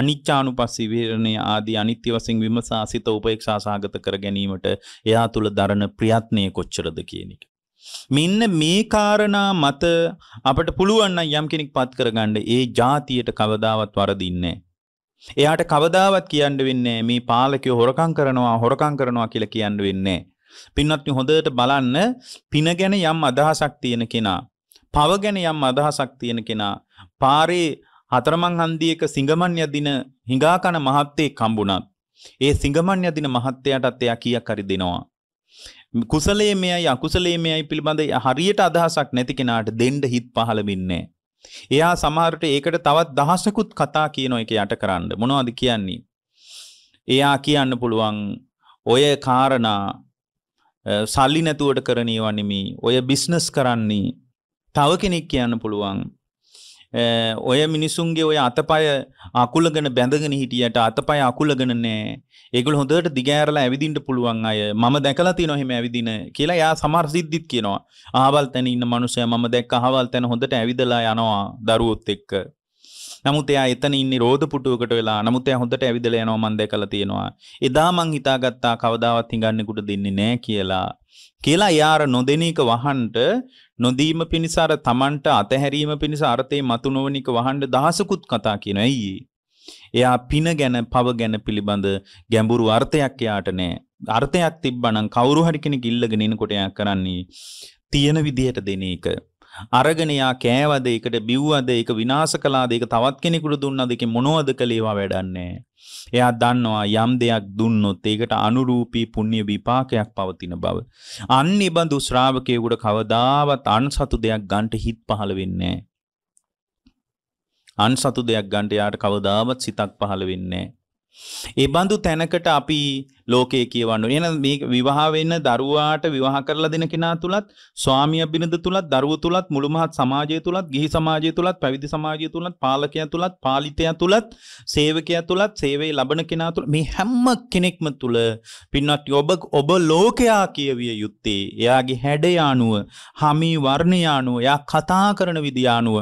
අනිච්චානුපස්සී විහරණය ආදී අනිත්‍ය වශයෙන් විමසා සිත උපේක්ෂා සාගත කර ගැනීමට එයා තුල දරන ප්‍රයත්නය කොච්චරද කියන එක. මෙන්න මේ කාරණා මත අපට පුළුවන් නම් යම් කෙනෙක් පත් කරගන්න ඒ જાතියට කවදාවත් වරදින්නේ නැහැ. එයාට කවදාවත් කියන්න වෙන්නේ මේ පාලකයෝ හොරකම් කරනවා හොරකම් කරනවා කියලා කියන්න වෙන්නේ. පින්වත්නි හොඳට බලන්න පින ගැන යම් අදහසක් තියෙන කෙනා, පව ගැන යම් අදහසක් තියෙන කෙනා, පාරේ හතරමං හන්දියේක සිඟමන් යදින හිඟාකන මහත්තේ කම්බුණත්, ඒ සිඟමන් යදින මහත්තයාටත් එයා කීයක් හරි දෙනවා. කුසලයේ මෙයයි අකුසලයේ මෙයයි පිළිබඳ හරියට අදහසක් නැති කෙනාට දෙන්න හිත් පහළ වෙන්නේ නැහැ. එයා සමහරට ඒකට තවත් දහසකුත් කතා කියනෝ එක යට කරන්න මොනවද කියන්නේ. එයා කියන්න පුළුවන් ඔය කාරණා සල්ලි නැතුවට කරනීවා නෙමේ ඔය බිස්නස් කරන්නේ තව කෙනෙක් කියන්න පුළුවන් Eh, ඔය මිනිසුන්ගේ ඔය අතපය අකුලගෙන බැඳගෙන හිටියට අතපය අකුලගෙන නෑ ඒගොල්ලෝ හොඳට දිගෑරලා ඇවිදින්න පුළුවන් අය මම දැකලා තියෙනවා එහෙම ඇවිදින කියලා එයා සමහර සිද්ධිත් කියනවා අහවල් තැන ඉන්න මනුස්සයා මම දැක්ක අහවල් තැන හොඳට ඇවිදලා යනවා දරුවොත් එක්ක නමුත් එයා එතන ඉන්නේ රෝද පුටුවකට වෙලා නමුත් එයා හොඳට ඇවිදලා යනවා මම දැකලා තියෙනවා එදා මං හිතාගත්තා කවදාවත් හිඟන්නෙකුට දෙන්නේ නෑ කියලා කියලා එයා අර නොදෙන එක වහන්න නොදීම පිණිස අර Tamanට අතහැරීම පිණිස අර්ථේ මතු නොවන එක වහන්න දහසකුත් කතා කියන ඇයි එයා පින ගැන පව ගැන පිළිබඳ ගැඹුරු අර්ථයක් එයාට නැහැ. අර්ථයක් තිබ්බනම් කවුරු හරි කෙනෙක් ඉල්ලගෙන එනකොට එයා කරන්නේ තියෙන විදිහට දෙන එක. අරගෙනයා කෑවද එකට බිව්වද එක විනාශ කලාද එක තවත් කෙනෙකුට දුන්නද එක මොනවද කළේවා වැඩන්නේ. එයා දන්නවා යම් දෙයක් දුන්නොත් ඒකට අනුරූපී පුණ්‍ය විපාකයක් පවතින බව. අන්න ඉබඳු ශ්‍රාවකයෙකුට කවදාවත් අන්සතු දෙයක් ගන්ට හිත් පහළ වෙන්නේ නැහැ. අන්සතු දෙයක් ගන්ට යාට කවදාවත් සිතක් පහළ වෙන්නේ නැහැ. ඒ බඳු තැනකට අපි ලෝකයේ කියවන්න ඕනේ. එහෙනම් මේ විවාහ වෙන දරුවාට විවාහ කරලා දෙන කෙනා තුලත් ස්වාමියා බිරිඳ තුලත් දරුවෝ තුලත් මුළුමහත් සමාජය තුලත් ගිහි සමාජය තුලත් පැවිදි සමාජය තුලත් පාලකයා තුලත් පාලිතයා තුලත් සේවකයා තුලත් සේවයේ ලබන කෙනා තුල මේ හැම කෙනෙක්ම තුල පින්වත් ඔබ ඔබ ලෝකයා කියවිය යුත්තේ එයාගේ හැඩය අනුව, හමි වර්ණය අනුව, එයා කතා කරන විදිය අනුව,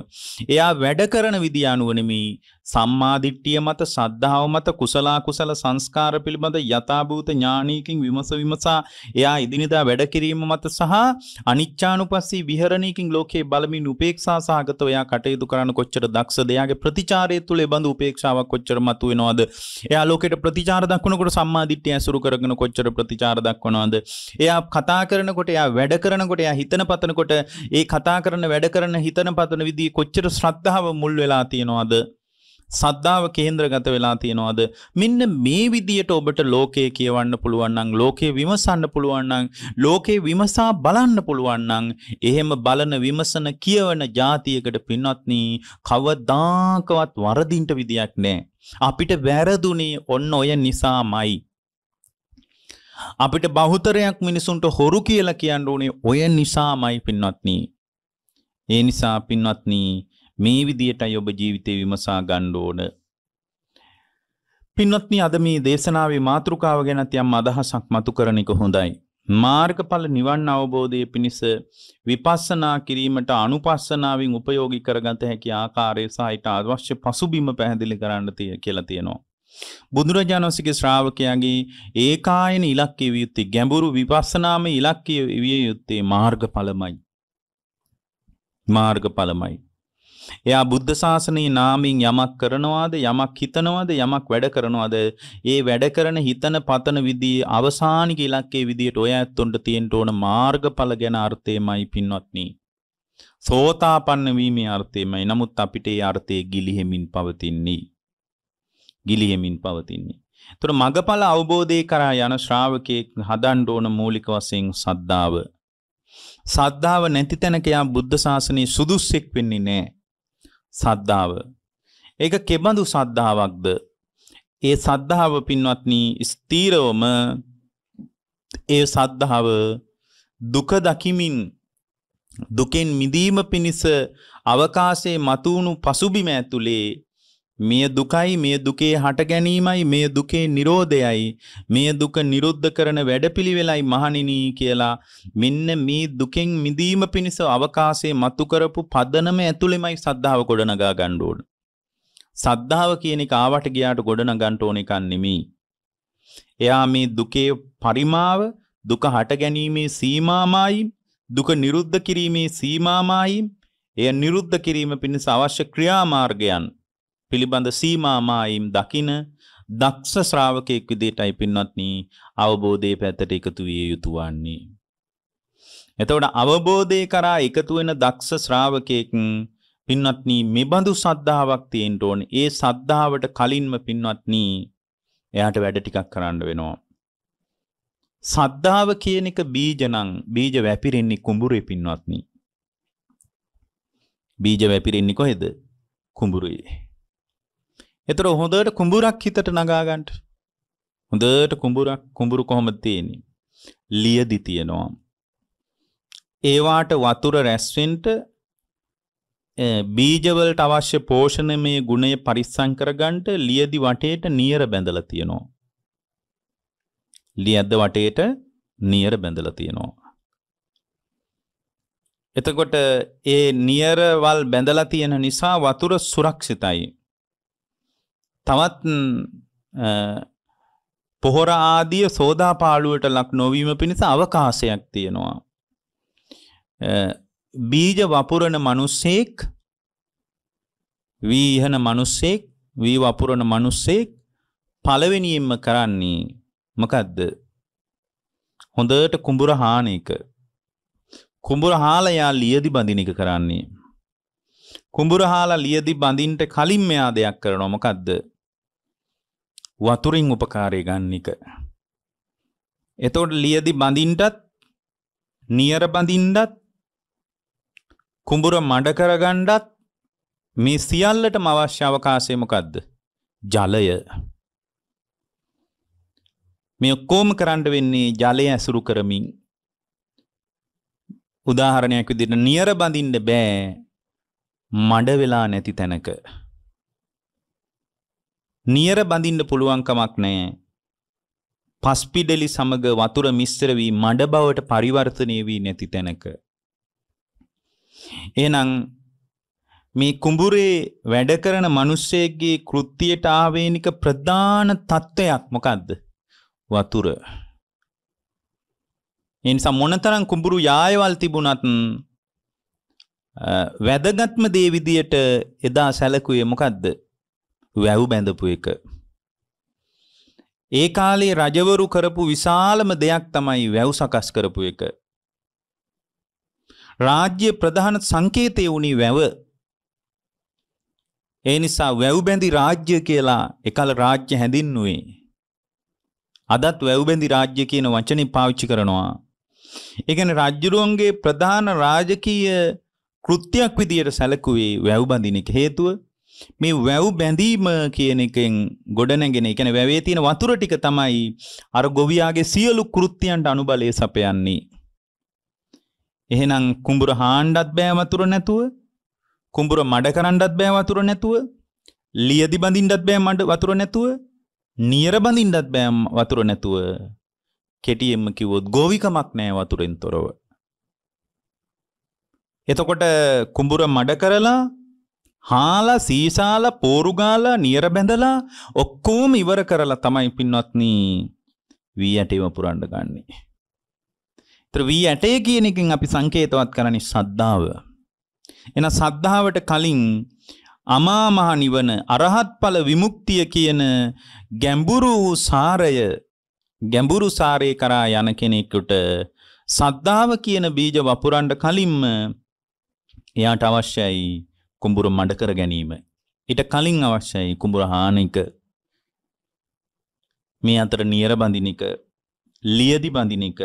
එයා වැඩ කරන විදිය අනුව නෙමේ සම්මාදිට්ඨිය මත, සද්ධාව මත, කුසලා කුසල සංස්කාර පිළිබඳ යථාභූත භූත ඥානීකින් විමස විමසා එයා ඉදිනදා වැඩ කිරීම මත සහ අනිච්චානුපස්සී විහරණීකින් ලෝකයේ බලමින් උපේක්ෂා සහගතව එයා කටයුතු කරන කොච්චර දක්ෂද එයාගේ ප්‍රතිචාරය තුල බඳු උපේක්ෂාවක් කොච්චර මතුවෙනවද එයා ලෝකයට ප්‍රතිචාර දක්වනකොට සම්මා දිට්ඨිය ඇසුරු කරගෙන කොච්චර ප්‍රතිචාර දක්වනවද එයා කතා කරනකොට එයා වැඩ කරනකොට එයා හිතන පතනකොට ඒ කතා කරන වැඩ කරන හිතන පතන විදිහ කොච්චර ශ්‍රද්ධාව මුල් වෙලා තියෙනවද සද්ධාව කේන්ද්‍රගත වෙලා තියෙනවාද මෙන්න මේ විදියට ඔබට ලෝකය කියවන්න පුළුවන් නම් ලෝකය විමසන්න පුළුවන් නම් ලෝකේ විමසා බලන්න පුළුවන් නම් එහෙම බලන විමසන කියවන જાතියකට පින්වත්නි කවදාකවත් වරදින්ට විදියක් නැහැ අපිට වැරදුනේ ඔන්න ඔය නිසාමයි අපිට බහුතරයක් මිනිසුන්ට හොරු කියලා කියන්න ඕනේ ඔය නිසාමයි පින්වත්නි ඒ නිසා පින්වත්නි මේ විදියටයි ඔබ ජීවිතේ විමසා ගන්න ඕන. පින්වත්නි අද මේ දේශනාවේ මාතෘකාව ගැනත් යම් අදහසක් මතු කරන එක හොඳයි. මාර්ගඵල නිවන් අවබෝධයේ පිණිස විපස්සනා කිරීමට අනුපස්සනාවෙන් උපයෝගී කරගත හැකි ආකාරය සහ ඊට අවශ්‍ය පසුබිම පැහැදිලි කරන්න තිය කියලා තියෙනවා. බුදුරජාණන්සේගේ ශ්‍රාවකයාගේ ඒකායන ඉලක්කය විය යුත්තේ ගැඹුරු විපස්සනාම ඉලක්කය විය යුත්තේ මාර්ගඵලමයි. මාර්ගඵලමයි. එයා බුද්ධ ශාසනයේ නාමයෙන් යමක් කරනවාද යමක් හිතනවාද යමක් වැඩ කරනවාද ඒ වැඩ කරන හිතන පතන විදිහේ අවසානික ඉලක්කයේ විදිහට ඔය ඇත්තොන්ට තියෙන්න ඕන මාර්ගඵල ගැන අර්ථයමයි පින්වත්නි සෝතාපන්න වීමේ අර්ථයමයි නමුත් අපිට ඒ අර්ථය ගිලිහෙමින් පවතින්නේ ගිලිහෙමින් පවතින්නේ එතකොට මගඵල අවබෝධය කරා යන ශ්‍රාවකයෙක් හදන්න ඕන මූලික වශයෙන් සද්ධාව. සද්ධාව නැති තැනක යා බුද්ධ ශාසනයේ සුදුස්සෙක් වෙන්නේ නැහැ. සද්ධාව. ඒක කෙබඳු සද්ධාවක්ද. ඒ සද්ධාව පින්වත්නී ස්තීරවම ඒ සද්ධාව දුක දකිමින් දුකෙන් මිදීම පිණිස අවකාශයේ මතුවුණු පසුබිම ඇතුළේ මේ දුකයි මේ දුකේ හට ගැනීමයි මේ දුකේ නිරෝධයයි මේ දුක නිරුද්ධ කරන වැඩපිළිවෙලයි මහණෙනි කියලා මෙන්න මේ දුකෙන් මිදීම පිණිස අවකාශයේ මතු කරපු පදනම ඇතුළෙමයි සද්ධාව ගොඩනගා ගන්න ඕන. සද්ධාව කියන එක ආවට ගියාට ගොඩනගන්න ඕන එකක් නෙමෙයි. එයා මේ දුකේ පරිමාව දුක හට ගැනීමේ සීමාමායි දුක නිරුද්ධ කිරීමේ සීමාමායි එය නිරුද්ධ කිරීම පිණිස අවශ්‍ය ක්‍රියාමාර්ගයන් පිළිබඳ සීමාමායිම් දකින දක්ෂ ශ්‍රාවකයෙක් විදිහටයි පින්වත්නි අවබෝධයේ පැත්තට එකතු විය යුතු වන්නේ. එතකොට අවබෝධය කරා එකතු වෙන දක්ෂ ශ්‍රාවකයෙක් පින්වත්නි මෙබඳු සද්ධාාවක් තියෙන්න ඕනේ. ඒ සද්ධාවට කලින්ම පින්වත්නි එයාට වැඩ ටිකක් කරන්න වෙනවා. සද්ධාව කියන එක බීජනම් බීජ වැපිරෙන්නේ කුඹුරේ පින්වත්නි. බීජ වැපිරෙන්නේ කොහෙද? කුඹුරේ. එතර හොඳට කුඹුරක් හිතට නගාගන්ට හොඳට කුඹුරක් කුඹුරු කොහොම තියෙන්නේ ලියදි තියෙනවා ඒවාට වතුර රැස්වෙන්ට බීජවලට අවශ්‍ය පෝෂණ මේ ගුණය පරිස්සං කරගන්ට ලියදි වටේට නියර බැඳල තියෙනවා ලියද්ද වටේට නියර බැඳල තියෙනවා එතකොට ඒ නියරවල් බැඳලා තියෙන නිසා වතුර සුරක්ෂිතයි තවත් පොහොර ආදිය සෝදාපාලුවට ලක් නොවීම පිණිස අවකාශයක් තියෙනවා. බීජ වපුරණ මනුස්සෙක් වීහන මනුස්සෙක් වී වපුරණ මනුස්සෙක් පළවෙනියෙන්ම කරන්නේ මොකද්ද? හොඳට කුඹුර හාන එක. කුඹුර හාලා යා ලියදි බඳින එක කරන්නේ. කුඹුර හාලා ලියදි බඳින්ට කලින් මෙයා දෙයක් කරනවා මොකද්ද? වතුරින් උපකාරය ගන්න එක. එතකොට ලියදි බඳින්ටත් නියර බඳින්ඩත් කුඹුර මඩ කරගණ්ඩත් මේ සියල්ලට අවශ්‍ය අවකාශය මොකද්ද? ජලය. මේ ඔක්කොම කරන්න වෙන්නේ ජලය ඇසුරු කරමින්. උදාහරණයක් විදිහට නියර බඳින්න බෑ මඩ වෙලා නැති තැනක නියර බඳින්න පුළුවන්කමක් නැහැ. පස්පිඩලි සමග වතුර මිශ්‍ර වී මඩ බවට පරිවර්තනය වී නැති තැනක. එහෙනම් මේ කුඹුරේ වැඩ කරන මිනිස්සෙක්ගේ කෘත්‍යයට ආවේනික ප්‍රධාන தත්වයක් මොකද්ද? වතුර. ඒ නිසා මොනතරම් කුඹුරු යායවල් තිබුණත් වැදගත්ම දේ විදියට එදා සැලකුවේ මොකද්ද? වැව් බැඳපු එක. ඒ කාලේ රජවරු කරපු විශාලම දෙයක් තමයි වැව් සකස් කරපු එක. රාජ්‍ය ප්‍රධාන සංකේතය වුණේ වැව. ඒ නිසා වැව්බැඳි රාජ්‍ය කියලා එකල රාජ්‍ය හැඳින්නුවේ. අදත් වැව්බැඳි රාජ්‍ය කියන වචනේ පාවිච්චි කරනවා. ඒ කියන්නේ රජුරුවන්ගේ ප්‍රධාන රාජකීය කෘත්‍යයක් විදියට සැලකුවේ වැව්බඳින එක හේතුව මේ වැව් බැඳීම කියන එකෙන් ගොඩනැගෙන ඒ කියන්නේ වැවේ තියෙන වතුර ටික තමයි අර ගොවියාගේ සියලු කෘත්‍යයන්ට අනුබලය සපයන්නේ. එහෙනම් කුඹුර හාන්නත් බෑ වතුර නැතුව, කුඹුර මඩ කරන්නත් බෑ වතුර නැතුව, ලියදි බඳින්නත් බෑ මඩ වතුර නැතුව, නියර බඳින්නත් බෑ වතුර නැතුව. කෙටියෙන්ම කිව්වොත් ගොවිකමක් නෑ වතුරෙන් තොරව. එතකොට කුඹුර මඩ කරලා හාලා සීසාල පෝරුගාලා නියරබැඳලා ඔක්කෝම ඉවර කරලා තමයි පින්වත්නි වී ඇටේම පුරන්ඩ ගන්නේ. ත්‍ර වී ඇටේ කියන එකින් අපි සංකේතවත් කරන්නේ සද්ධාව. එන සද්ධාවට කලින් අමාමහ නිවන අරහත්ඵල විමුක්තිය කියන ගැඹුරු සාරය ගැඹුරු සාරය කරා යන කෙනෙකුට සද්ධාව කියන බීජ වපුරන්ඩ කලින්ම එයාට අවශ්‍යයි කුඹුර මඩ කර ගැනීම. ඊට කලින් අවශ්‍යයි කුඹුර හානික මේ අතර නියර බඳිනික ලියදි බඳිනික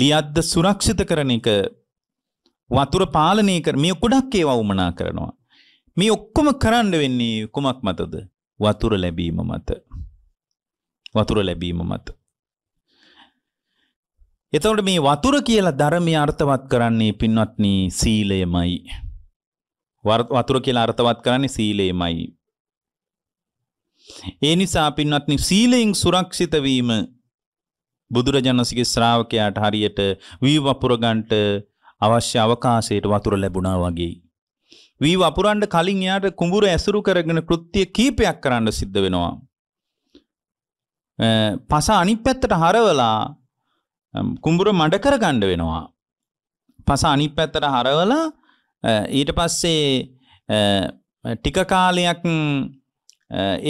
ලියද්ද සුරක්ෂිත කරන එක වතුර පාලනය කර මේ ගොඩක් ඒවා වුමනා කරනවා. මේ ඔක්කොම කරන්න වෙන්නේ කුමක් මතද? වතුර ලැබීම මත. වතුර ලැබීම මත. එතකොට මේ වතුර කියලා ධර්මය අර්ථවත් කරන්නේ පින්වත්නි සීලයමයි. වතුර කියලා අර්ථවත් කරන්නේ සීලේමයි. ඒ නිසා පින්වත්නි සීලයෙන් සුරක්ෂිත වීම බුදුරජාණන්සේගේ ශ්‍රාවකයාට හරියට වී වපුර ගන්නට අවශ්‍ය අවකාශයට වතුර ලැබුණා වගේ. වී වපුරන්න කලින් එයාට කුඹුර ඇසුරු කරගෙන කෘත්‍ය කීපයක් කරන්න සිද්ධ වෙනවා. පස අනිත් පැත්තට හරවලා කුඹුර මඩ කරගන්න වෙනවා. පස අනිත් පැත්තට හරවලා ඊට පස්සේ ටික කාලයක්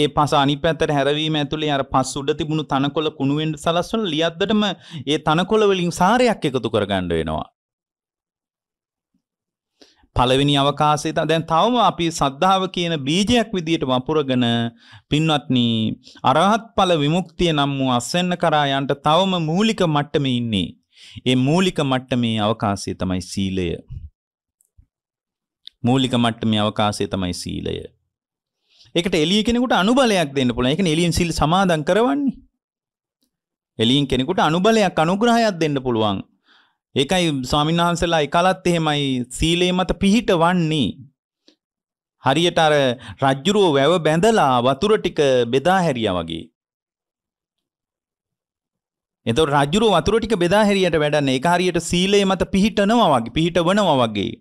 ඒ පස අනිපැතර හැරවීම ඇතුළේ අර පස් උඩ තිබුණු තනකොළ කුණුවෙන්ට සලස්වන ලියද්දටම ඒ තනකොළවලින් සාරයක් එකතු කරගණ්ඩ වෙනවා. පළවෙනි අවකාශේ දැන් තවම අපි සද්ධාව කියන බීජයක් විදියට වපුරගෙන පින්වත්නි අරහත් ඵල විමුක්තිය නම් වූ අසෙන්න කරා යන්ට තවම මූලික මට්ටමේ ඉන්නේ. ඒ මූලික මට්ටමේ අවකාශය තමයි සීලය. මූලික මට්ටමේ අවකාශය තමයි සීලය. ඒකට එළිය කෙනෙකුට අනුබලයක් දෙන්න පුළුවන්. ඒකනේ එළියෙන් සීල් සමාදන් කරවන්නේ. එළියෙන් කෙනෙකුට අනුබලයක් අනුග්‍රහයක් දෙන්න පුළුවන්. ඒකයි ස්වාමීන් වහන්සේලා එකලත් එහෙමයි සීලේ මත පිහිටවන්නේ. හරියට අර රජ්ජුරුව වැව බැඳලා වතුර ටික බෙදා හැරියා වගේ. එතකොට රජුරු වතුර ටික බෙදා හැරියට වැඩන්නේ. ඒක හරියට සීලේ මත පිහිටනවා වගේ, පිහිටවනවා වගේ.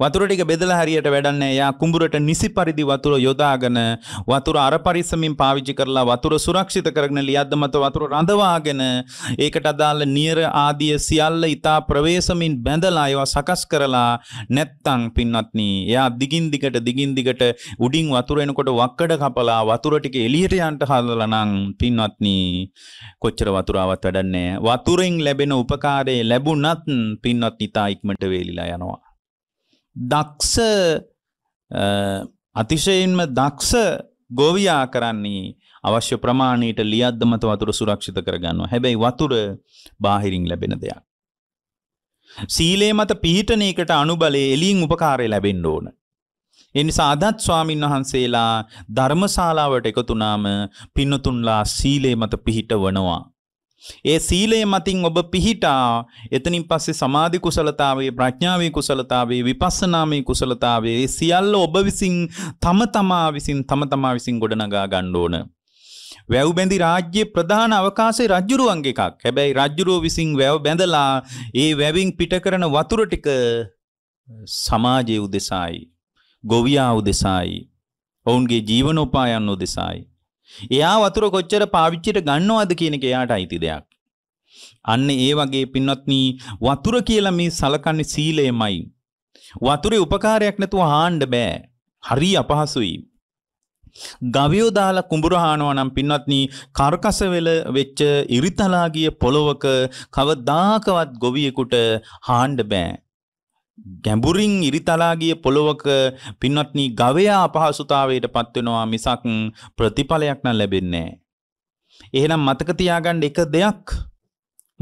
වතුරටික බෙදලා හරියට වැඩන්නේ යා කුඹුරට නිසි පරිදි වතුර යොදාගෙන වතුර අර පරිස්සමින් පාවිච්චි කරලා වතුර සුරක්ෂිත කරගෙන ලියද්ද මත වතුර රඳවාගෙන ඒකට අදාළ නියර ආදිය සියල්ල ඊතා ප්‍රවේශමින් බැඳලා ඒවා සකස් කරලා නැත්තම් පින්වත්නි එයා දිගින් දිගට දිගින් දිගට උඩින් වතුර එනකොට වක්කඩ කපලා වතුර ටික එළියට යන්න හදලා නම් පින්වත්නි කොච්චර වතුර ආවත් වැඩන්නේ වතුරෙන් ලැබෙන උපකාරය ලැබුණත් පින්වත් ඊතා ඉක්මනට වේලිලා යනවා දක්ෂ අතිශයෙන්ම දක්ෂ ගෝවියා කරන්නේ අවශ්‍ය ප්‍රමාණයට ලියද්ද මත වතුර සුරක්ෂිත කරගන්නවා. හැබැයි වතුර බාහිරින් ලැබෙන දෙයක්. සීලේ මත පිහිටන එකට අනුබලයේ එළියෙන් උපකාරය ලැබෙන්න ඕන. ඒ නිසා අදත් ස්වාමින් වහන්සේලා ධර්මශාලාවට එකතුනාම පින්නතුන්ලා සීලේ මත පිහිටවනවා. ඒ සීලය මතින් ඔබ පිහිටා එතනින් පස්සේ සමාධි කුසලතාවේ ප්‍රඥාවේ කුසලතාවේ විපස්සනාමේ කුසලතාවේ ඒ සියල්ල ඔබ විසින් තම තමා විසින් තම තමා විසින් ගොඩනගා ගන්න ඕන. වැව් බැඳි රාජ්‍ය ප්‍රධාන අවකාශයේ රජුරුවන්ගේ එකක්. හැබැයි රජුරුව විසින් වැව් බැඳලා ඒ වැවින් පිට කරන වතුර ටික සමාජයේ උදෙසායි, ගොවියා උදෙසායි, ඔවුන්ගේ ජීවනෝපායන් උදෙසායි එයා වතුර කොච්චර පාවිච්චිට ගන්නවද කියන එක එයාට අයිති දෙයක්. අන්න ඒ වගේ පින්වත්නි වතුර කියලා මේ සලකන්නේ සීලයමයි. වතුරේ උපකාරයක් නැතුව හාන්න බෑ. හරි අපහසුයි. ගවයෝ දාලා කුඹුර හානවා නම් පින්වත්නි කර්කස වෙල වෙච්ච ඉරිතලාගිය පොළවක කවදාකවත් ගොවියෙකුට හාන්න බෑ. ගැඹුරින් ඉරිතලාගිය පොළොවක පින්වත්නි ගවයා අපහසුතාවයට පත්වෙනවා මිසක් ප්‍රතිඵලයක් නම් ලැබෙන්නේ නැහැ. එහෙනම් මතක තියාගන්න එක දෙයක්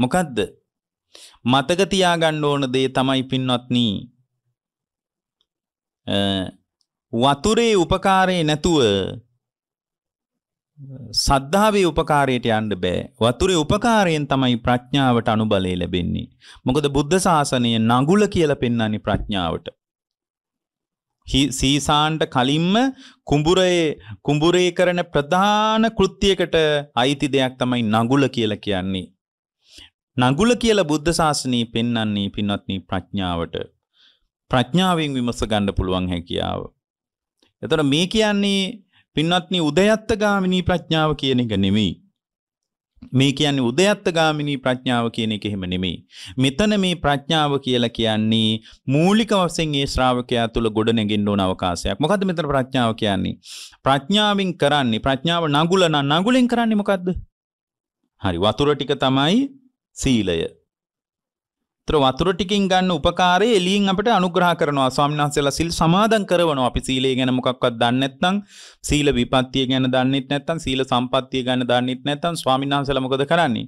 මොකද්ද? මතක තියාගන්න ඕන දේ තමයි පින්වත්නි වතුරේ උපකාරේ නැතුව සද්ධාවේ උපකාරයට යන්න බෑ. වතුරේ උපකාරයෙන් තමයි ප්‍රඥාවට අනුබලය ලැබෙන්නේ. මොකද බුද්ධ ශාසනය නඟුල කියලා පෙන්වන්නේ ප්‍රඥාවට. සීසාන්ට කලින්ම කුඹුරේ කුඹුරේ කරන ප්‍රධාන කෘත්‍යයකට අයිති දෙයක් තමයි නඟුල කියලා කියන්නේ. නඟුල කියලා බුද්ධ ශාසනය පෙන්වන්නේ පින්වත්නි ප්‍රඥාවට. ප්‍රඥාවෙන් විමස ගන්න පුළුවන් හැකියාව. එතකොට මේ කියන්නේ පින්වත්නි උදයත්ත ගාමිනී ප්‍රඥාව කියන එක නෙමෙයි. මේ කියන්නේ උදයත්ත ගාමිනී ප්‍රඥාව කියන එක එහෙම නෙමෙයි. මෙතන මේ ප්‍රඥාව කියලා කියන්නේ මූලික වශයෙන් ඒ ශ්‍රාවකයා තුල ගොඩ නැගෙන්න ඕන අවකාශයක්. මොකද්ද මෙතන ප්‍රඥාව කියන්නේ? ප්‍රඥාවෙන් කරන්නේ ප්‍රඥාව නඟුලන නඟුලෙන් කරන්නේ මොකද්ද? හරි වතුර ටික තමයි සීලය. තර වතුර ටිකින් ගන්න උපකාරය එලින් අපට අනුග්‍රහ කරනවා ස්වාමිනාන්සේලා සිල් සමාදන් කරනවා අපි සීලය ගැන මොකක්වත් දන්නේ නැත්නම් සීල විපත්තිය ගැන දන්නෙත් නැත්නම් සීල සම්පත්තිය ගැන දන්නෙත් නැත්නම් ස්වාමිනාන්සේලා මොකද කරන්නේ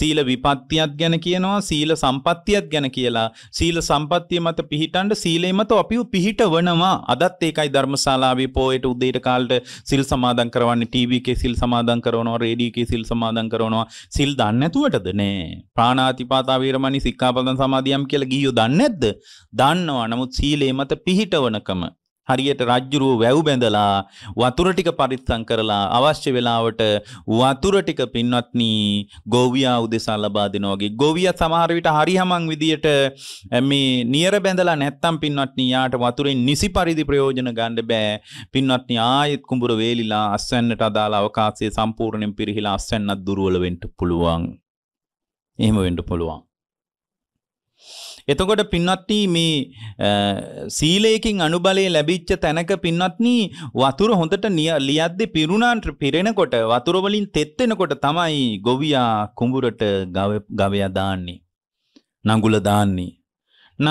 සීල විපත්තියක් ගැන කියනවා සීල සම්පත්තියක් ගැන කියලා සීල සම්පත්තිය මත පිහිටන්න සීලය මත අපිව පිහිටවනවා අදත් ඒකයි ධර්මශාලාවේ පොයට උදේට කාලට සිල් සමාදන් කරවන්නේ ටීවී එකේ සිල් සමාදන් කරනවා රේඩියෝ එකේ සිල් සමාදන් කරනවා සිල් දන්නේ නැතුවටද නෑ ප්‍රාණාතිපාතා වීරමණී සික්ඛාපද සමතන් සමාධියම් කියලා ගියෝ දන්නේ නැද්ද? දන්නවා. නමුත් සීලේ මත පිහිටවනකම හරියට රජ්ජුරුව වැව් බැඳලා වතුර ටික පරිස්සම් කරලා අවශ්‍ය වෙලාවට වතුර ටික පින්වත්නි ගෝවියා උදෙසා ලබා දෙනවා වගේ ගෝවියා සමහර විට හරිහමන් විදියට මේ නියර බැඳලා නැත්තම් පින්වත්නි යාට වතුරෙන් නිසි පරිදි ප්‍රයෝජන ගන්න බෑ පින්වත්නි ආයෙත් කුඹුර වේලිලා අස්වැන්නට අදාළ අවකාශයේ සම්පූර්ණයෙන් පිරිහිලා අස්වැන්නත් දුර්වල වෙන්න පුළුවන් එහෙම වෙන්න පුළුවන් එතකොට පින්වත්නී මේ සීලයකින් අනුබලය ලැබිච්ච තැනක පින්වත්නී වතුර හොඳට නිය ලියද්දි පිරුණාන්ට පිරෙනකොට වතුරවලින් තෙත්වෙනකොට තමයි ගොවියා කුඹුරට ගවයා දාන්නේ. නගුල දාන්නේ.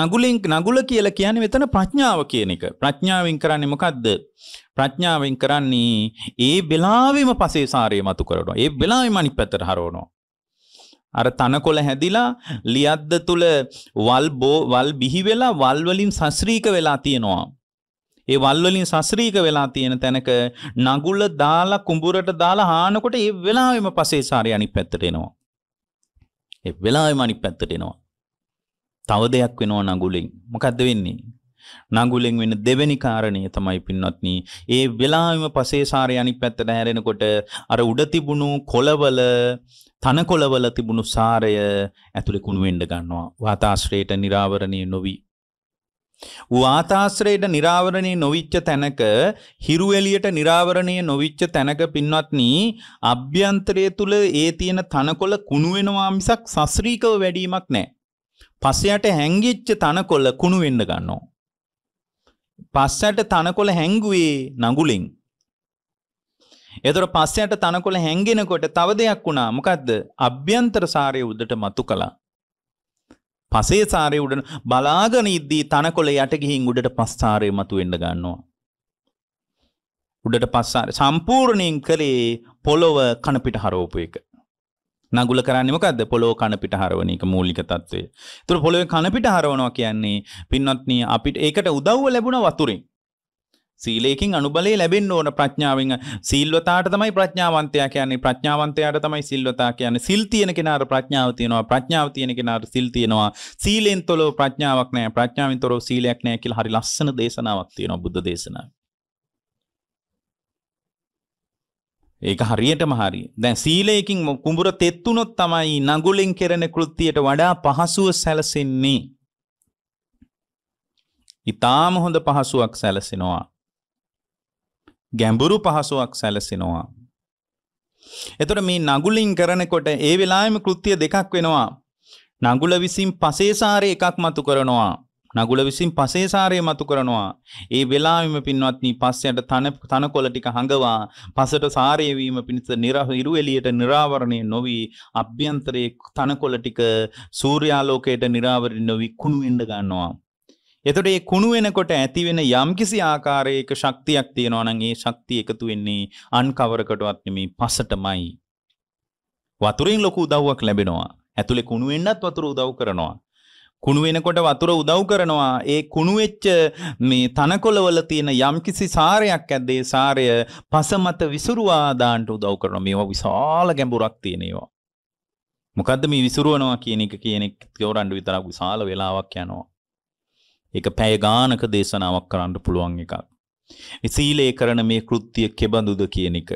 නගුලින් නගුල කියලා කියන්නේ මෙතන ප්‍රඥාව කියන එක. ප්‍රඥාවෙන් කරන්නේ මොකද්ද? ප්‍රඥාවෙන් කරන්නේ ඒ වෙලාවෙම පසේසාරය මතු කරනවා. ඒ වෙලාවෙම අනිත් පැත්තට හරවනවා. අර තනකොළ හැදිලා ලියද්ද තුල වල් බෝ වල් බිහි වෙලා වල් වලින් සස්රීක වෙලා තියෙනවා. ඒ වල් වලින් සස්රීක වෙලා තියෙන තැනක නගුල දාලා කුඹුරට දාලා හානකොට ඒ වෙලාවෙම පසේ සාරේ අනිත් පැත්තට එනවා. ඒ වෙලාවෙම අනිත් පැත්තට එනවා. තව දෙයක් වෙනවා නගුලෙන්. මොකද්ද වෙන්නේ? නඟුලෙන් වෙන දෙවැනි කාරණය තමයි පින්වත්නි ඒ වෙලාවෙම පසේ සාරය අනිත් පැත්තට හැරෙනකොට අර උඩ තිබුණු කොළවල තනකොළවල තිබුණු සාරය ඇතුලේ කුණු වෙන්න ගන්නවා වාතාශ්‍රේයට निराවරණය නොවි වාතාශ්‍රේයට निराවරණය නොවිච්ච තැනක හිරු එළියට निराවරණය නොවිච්ච තැනක පින්වත්නි අභ්‍යන්තරය තුල ඒ තියෙන තනකොළ කුණු වෙනවා මිසක් සස්රීකව වැඩිවීමක් නැහැ පස්සයට හැංගිච්ච තනකොළ කුණු වෙන්න ගන්නවා පස්සට තනකොළ හැංගුවේ නඟුලෙන්. එතකොට පස්සට තනකොළ හැංගෙනකොට තව දෙයක් වුණා. මොකද්ද? අභ්‍යන්තර සාරය උඩට මතු කළා. පසේ සාරය උඩ බලාගෙන ඉද්දී තනකොළ යට ගිහින් උඩට පස් සාරය මතු වෙන්න ගන්නවා. උඩට පස් සාරය සම්පූර්ණයෙන් කරේ පොළව කන පිට හරවපු එක. නගුල කරන්නේ මොකද්ද පොළොව කන පිට හරවන එක මූලික తත්වය. ඒතර පොළොවේ කන පිට හරවනවා කියන්නේ පින්වත්නි අපිට ඒකට උදව්ව ලැබුණ වතුරෙන්. සීලේකින් අනුබලය ලැබෙන්න ඕන ප්‍රඥාවෙන් සිල්වතාට තමයි ප්‍රඥාවන්තයා කියන්නේ ප්‍රඥාවන්තයාට තමයි සිල්වතා කියන්නේ සිල් තියෙන කෙනාට ප්‍රඥාව තියෙනවා ප්‍රඥාව තියෙන කෙනාට සිල් තියෙනවා සීලෙන් තොලව ප්‍රඥාවක් නැහැ ප්‍රඥාවෙන් තොරව සීලයක් නැහැ කියලා හරි ලස්සන දේශනාවක් තියෙනවා බුද්ධ දේශනාවේ ඒක හරියටම හරි. දැන් සීලයෙන් කුඹුර තෙත්තුනොත් තමයි නගුලෙන් කෙරෙන කෘත්‍යයට වඩා පහසුව සැලසෙන්නේ. ඊටාම හොඳ පහසුවක් සැලසෙනවා. ගැඹුරු පහසුවක් සැලසෙනවා. එතකොට මේ නගුලින් කරනකොට ඒ වෙලාවෙම කෘත්‍ය දෙකක් වෙනවා. නගුල විසින් පසේසාරේ එකක් මතු කරනවා. නගුල විසින් පසේ සාරය මතු කරනවා. ඒ වෙලාවෙම පින්වත්නි පස්සයට තන තනකොළ ටික හඟවා පසට සාරය වීම පිණිස නිරහිරු එළියට निराවරණය නොවි අභ්‍යන්තරයේ තනකොළ ටික සූර්යාලෝකයට निराවරණය නොවි කුණු වෙන්න ගන්නවා. එතකොට මේ කුණු වෙනකොට ඇති වෙන යම්කිසි ආකාරයක ශක්තියක් තියෙනවා නම් ඒ ශක්තිය එකතු වෙන්නේ අන්කවරකටවත් නෙමෙයි පසටමයි. වතුරෙන් ලොකු උදව්වක් ලැබෙනවා. ඇතුලේ කුණු වෙන්නත් වතුර උදව් කරනවා. කුණු වෙනකොට වතුර උදව් කරනවා ඒ කුණු වෙච්ච මේ තනකොළවල තියෙන යම්කිසි සාරයක් ඇද්ද ඒ සාරය පසමත විසුරුවා දාන්න උදව් කරනවා මේවා විශාල ගැඹුරක් තියෙන ඒවා මොකද්ද මේ විසුරුවනවා කියන එක කියන එක තෝරන්න විතරක් විශාල වෙලාවක් යනවා ඒක පැය ගානක දේශනාවක් කරන්න පුළුවන් එකක් සීලේ කරන මේ කෘත්‍ය කෙබඳුද කියන එක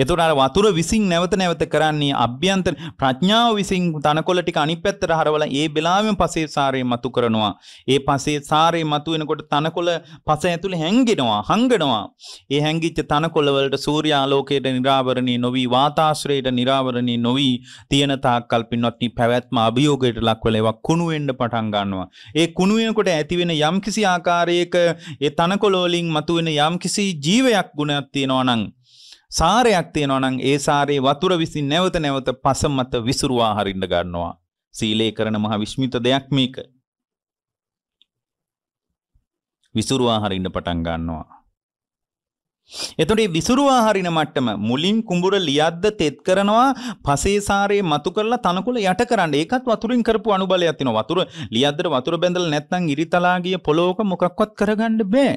එතකොට අර වතුර විසින් නැවත නැවත කරන්නේ අභ්‍යන්තර ප්‍රඥාව විසින් තනකොළ ටික අනිත් පැත්තට හරවලා ඒ වෙලාවෙම පසේ සාරේ මතු කරනවා. ඒ පසේ සාරේ මතු වෙනකොට තනකොළ පස ඇතුලේ හැංගෙනවා, හංගනවා. ඒ හැංගිච්ච තනකොළ වලට සූර්යාලෝකයට නිරාවරණී නොවි, වාතාශ්‍රයට නිරාවරණී නොවි තියෙන තාක්කල් පින්වත්නි පැවැත්ම අභියෝගයට ලක් වෙලා ඒවා කුණු වෙන්න පටන් ගන්නවා. ඒ කුණු වෙනකොට ඇතිවෙන යම්කිසි ආකාරයක ඒ තනකොළ වලින් මතුවෙන යම්කිසි ජීවයක් ගුණයක් තියෙනවා නම් සාරයක් තියෙනවා නම් ඒ සාරේ වතුර විසින් නැවත නැවත පස මත විසිරුවා හරින්න ගන්නවා. සීලේ කරන මහ විශ්මිත දෙයක් මේක. විසිරුවා හරින්න පටන් ගන්නවා. එතකොට මේ විසිරුවා හරින මට්ටම මුලින් කුඹුර ලියද්ද තෙත් කරනවා පසේ සාරේ මතු කරලා තනකොළ යට කරන්න. ඒකත් වතුරින් කරපු අනුබලයක් තියෙනවා. වතුර ලියද්දට වතුර බැඳලා නැත්නම් ඉරිතලා ගිය පොලොවක මොකක්වත් කරගන්න බෑ.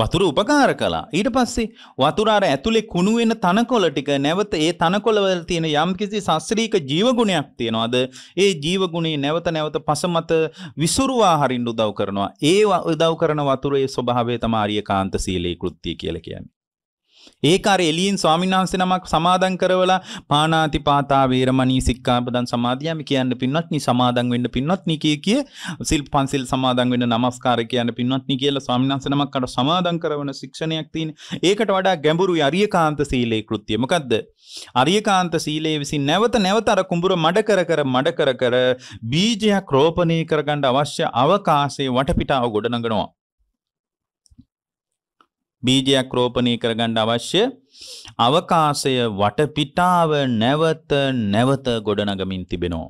වතුර උපකාර කලා ඊට පස්සේ වතුරාර ඇතුලේ කුණු වෙන තනකොළ ටික නැවත ඒ තනකොළවල තියෙන යම්කිසි සස්ත්‍රීක ජීවගුණයක් තියෙනවාද ඒ ජීවගුණේ නැවත නැවත පසමත විසුරුවා හරින්න උදව් කරනවා ඒ උදව් කරන වතුරේ ස්වභාවය තමයි ආර්යකාන්ත සීලේ කෘත්‍ය කියලා කියන්නේ ඒක අර එළියෙන් ස්වාමීන් වහන්සේ නමක් සමාදන් කරවලා පාණාති පාතා වේරමණී සික්ඛාපදං සමාදියාමි කියන්න පින්වත් නී සමාදන් වෙන්න පින්වත් නී කිය කිය සිල් පන්සිල් සමාදන් වෙන්න নমස්කාර කියන්න පින්වත් නී කියලා ස්වාමීන් වහන්සේ නමක් අර සමාදන් කරවන ශික්ෂණයක් තියෙන. ඒකට වඩා ගැඹුරුයි අරියකාන්ත සීලේ කෘත්‍යය. මොකද්ද? අරියකාන්ත සීලයේ විසින් නැවත නැවත අර කුඹුර මඩ කර කර මඩ කර කර බීජයක් රෝපණය කරගන්න අවශ්‍ය අවකාශයේ වටපිටාව ගොඩනගනවා. බීජයක් රෝපණය කරගන්න අවශ්‍ය අවකාශය වටපිටාව නැවත නැවත ගොඩනගමින් තිබෙනවා.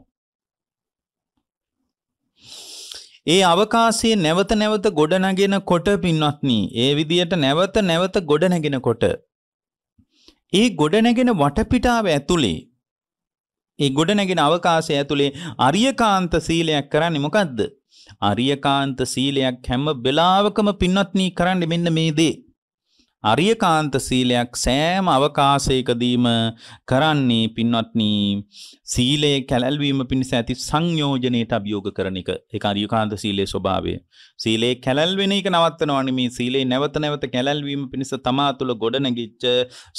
ඒ අවකාශයේ නැවත නැවත ගොඩනගෙන කොට පින්වත්නි ඒ විදියට නැවත නැවත ගොඩනගෙන කොට ඒ ගොඩනගෙන වටපිටාව ඇතුළේ ඒ ගොඩනගෙන අවකාශය ඇතුළේ අරියකාන්ත සීලයක් කරන්නේ මොකද්ද අරියකාන්ත සීලයක් හැම වෙලාවකම පින්වත්නි කරන්නේ මෙන්න මේ දේ අරියකාන්ත සීලයක් සෑම අවකාශයකදීම කරන්නේ පින්වත්නි සීලයේ කැළැල්වීම පිණිස ඇති සංයෝජනයට අභියෝග කරන එක. ඒක අරියකාන්ත සීලයේ ස්වභාවය. සීලේ කැළැල්වෙන එක නවත්තනවා නෙමේ. සීලේ නැවත නැවත කැළැල්වීම පිණිස තමා තුළ ගොඩනැගිච්ච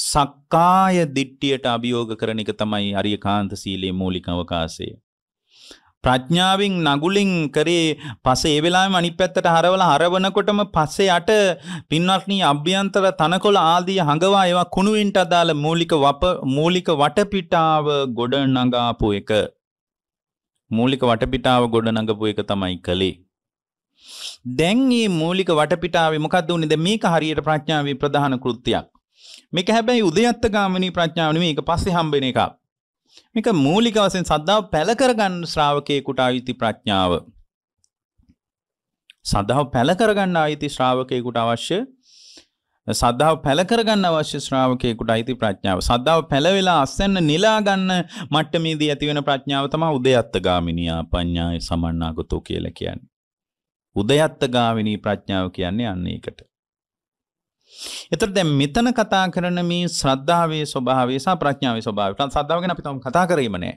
සක්කාය දිට්ඨියට අභියෝග කරන එක තමයි අරියකාන්ත සීලයේ මූලික අවකාශය. ප්‍රඥාවෙන් නගුලින් කරේ පසේ ඒ වෙලාවෙම අනිත් පැත්තට හරවලා හරවනකොටම පසේ යට පින්වත්නි අභ්‍යන්තර තනකොළ ආදී හඟවා ඒවා කුණුවෙන්ට අදාළ මූලික වප මූලික වටපිටාව ගොඩනගාපු එක මූලික වටපිටාව ගොඩනගපු එක තමයි කළේ දැන් මේ මූලික වටපිටාවේ මොකද්ද උනේ දැන් මේක හරියට ප්‍රඥාවේ ප්‍රධාන කෘත්‍යයක් මේක හැබැයි උදයත්ත ගාමිනී ප්‍රඥාව නෙමෙයි ඒක පස්සේ හම්බෙන එකක් මේක මූලික වශයෙන් සද්ධාව පැල කරගන්න ශ්‍රාවකයෙකුට අයිති ප්‍රඥාව. සද්ධාව පැල කරගන්න අයිති ශ්‍රාවකයෙකුට අවශ්‍ය සද්ධාව පැල කරගන්න අවශ්‍ය ශ්‍රාවකයෙකුට අයිති ප්‍රඥාව. සද්ධාව පැල වෙලා අස්සෙන්න නිලා ගන්න මට්ටමේදී ඇතිවෙන ප්‍රඥාව තමයි උදයත්තගාමිනී ආපඤ්ඤාය සමන්නාගතෝ කියලා කියන්නේ. උදයත්තගාමිනී ප්‍රඥාව කියන්නේ අන්න ඒකට. එතර දැ මෙතන කතා කරන මේ ශ්‍රද්ධාවේ ස්වභාවේ සහ ප්‍රඥාවේ ස්වභාවට සද්ධාවගෙන අපිතම කතා කරීමනෑ.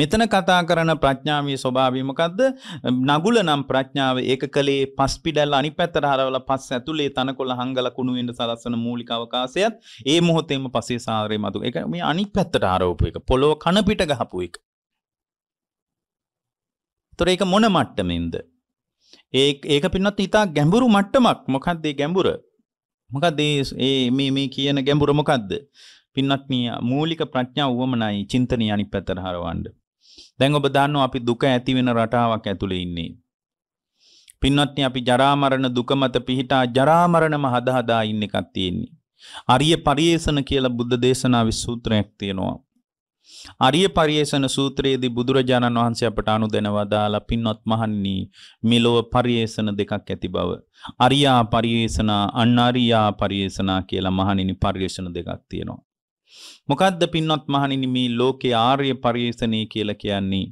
මෙතන කතා කරන ප්‍රඥාවී ස්වභාවීමකක්ද නගුල නම් ප්‍රඥාව ඒක කළේ පස් පිඩල් අනි පැත්තර හරවල පස් ඇතුළේ තනකොළ හංගල කුණුවෙන්ට සලස්සන මූලිකවකාසයත් ඒ මොහොතේම පසේ සාරය මතු එක මේ අනි පැත්තට හරවපු එක පොලෝ කණපිට ගහපු එක. තොර ඒක මොන මට්ටමෙන්ද. ඒ ඒක පින්නත් ඉතා ගැඹුරු මට්ටමක් මොකක්දේ ගැඹුර මොකක්ද ඒ මේ මේ කියන ගැඹුර මොකක්ද? පින්වත්නි මූලික ප්‍රඥා වුවමනයි චින්තනීය අනිත් පැත්තට හරවන්න. දැන් ඔබ දන්නවා අපි දුක ඇති වෙන රටාවක් ඇතුලේ ඉන්නේ. පින්වත්නි අපි ජරා මරණ දුක මත පිහිටා ජරා මරණම හදා හදා ඉන්න එකක් තියෙන්නේ. අරිය පරිේෂණ කියලා බුද්ධ දේශනාවේ සූත්‍රයක් තියෙනවා. අරිය පරියේෂණ සූත්‍රයේදී බුදුරජාණන් වහන්සේ අපට අනුදෙනවා දාලා පින්වත් මහන්නි මිලොව පරියේෂණ දෙකක් ඇති බව. අරියා පරියේෂණ අන්නාරියා පරියේෂණ කියලා මහණෙනි පරියේෂණ දෙකක් තියෙනවා. මොකද්ද පින්වත් මහණෙනි මේ ලෝකේ ආර්ය පරියේෂණේ කියලා කියන්නේ?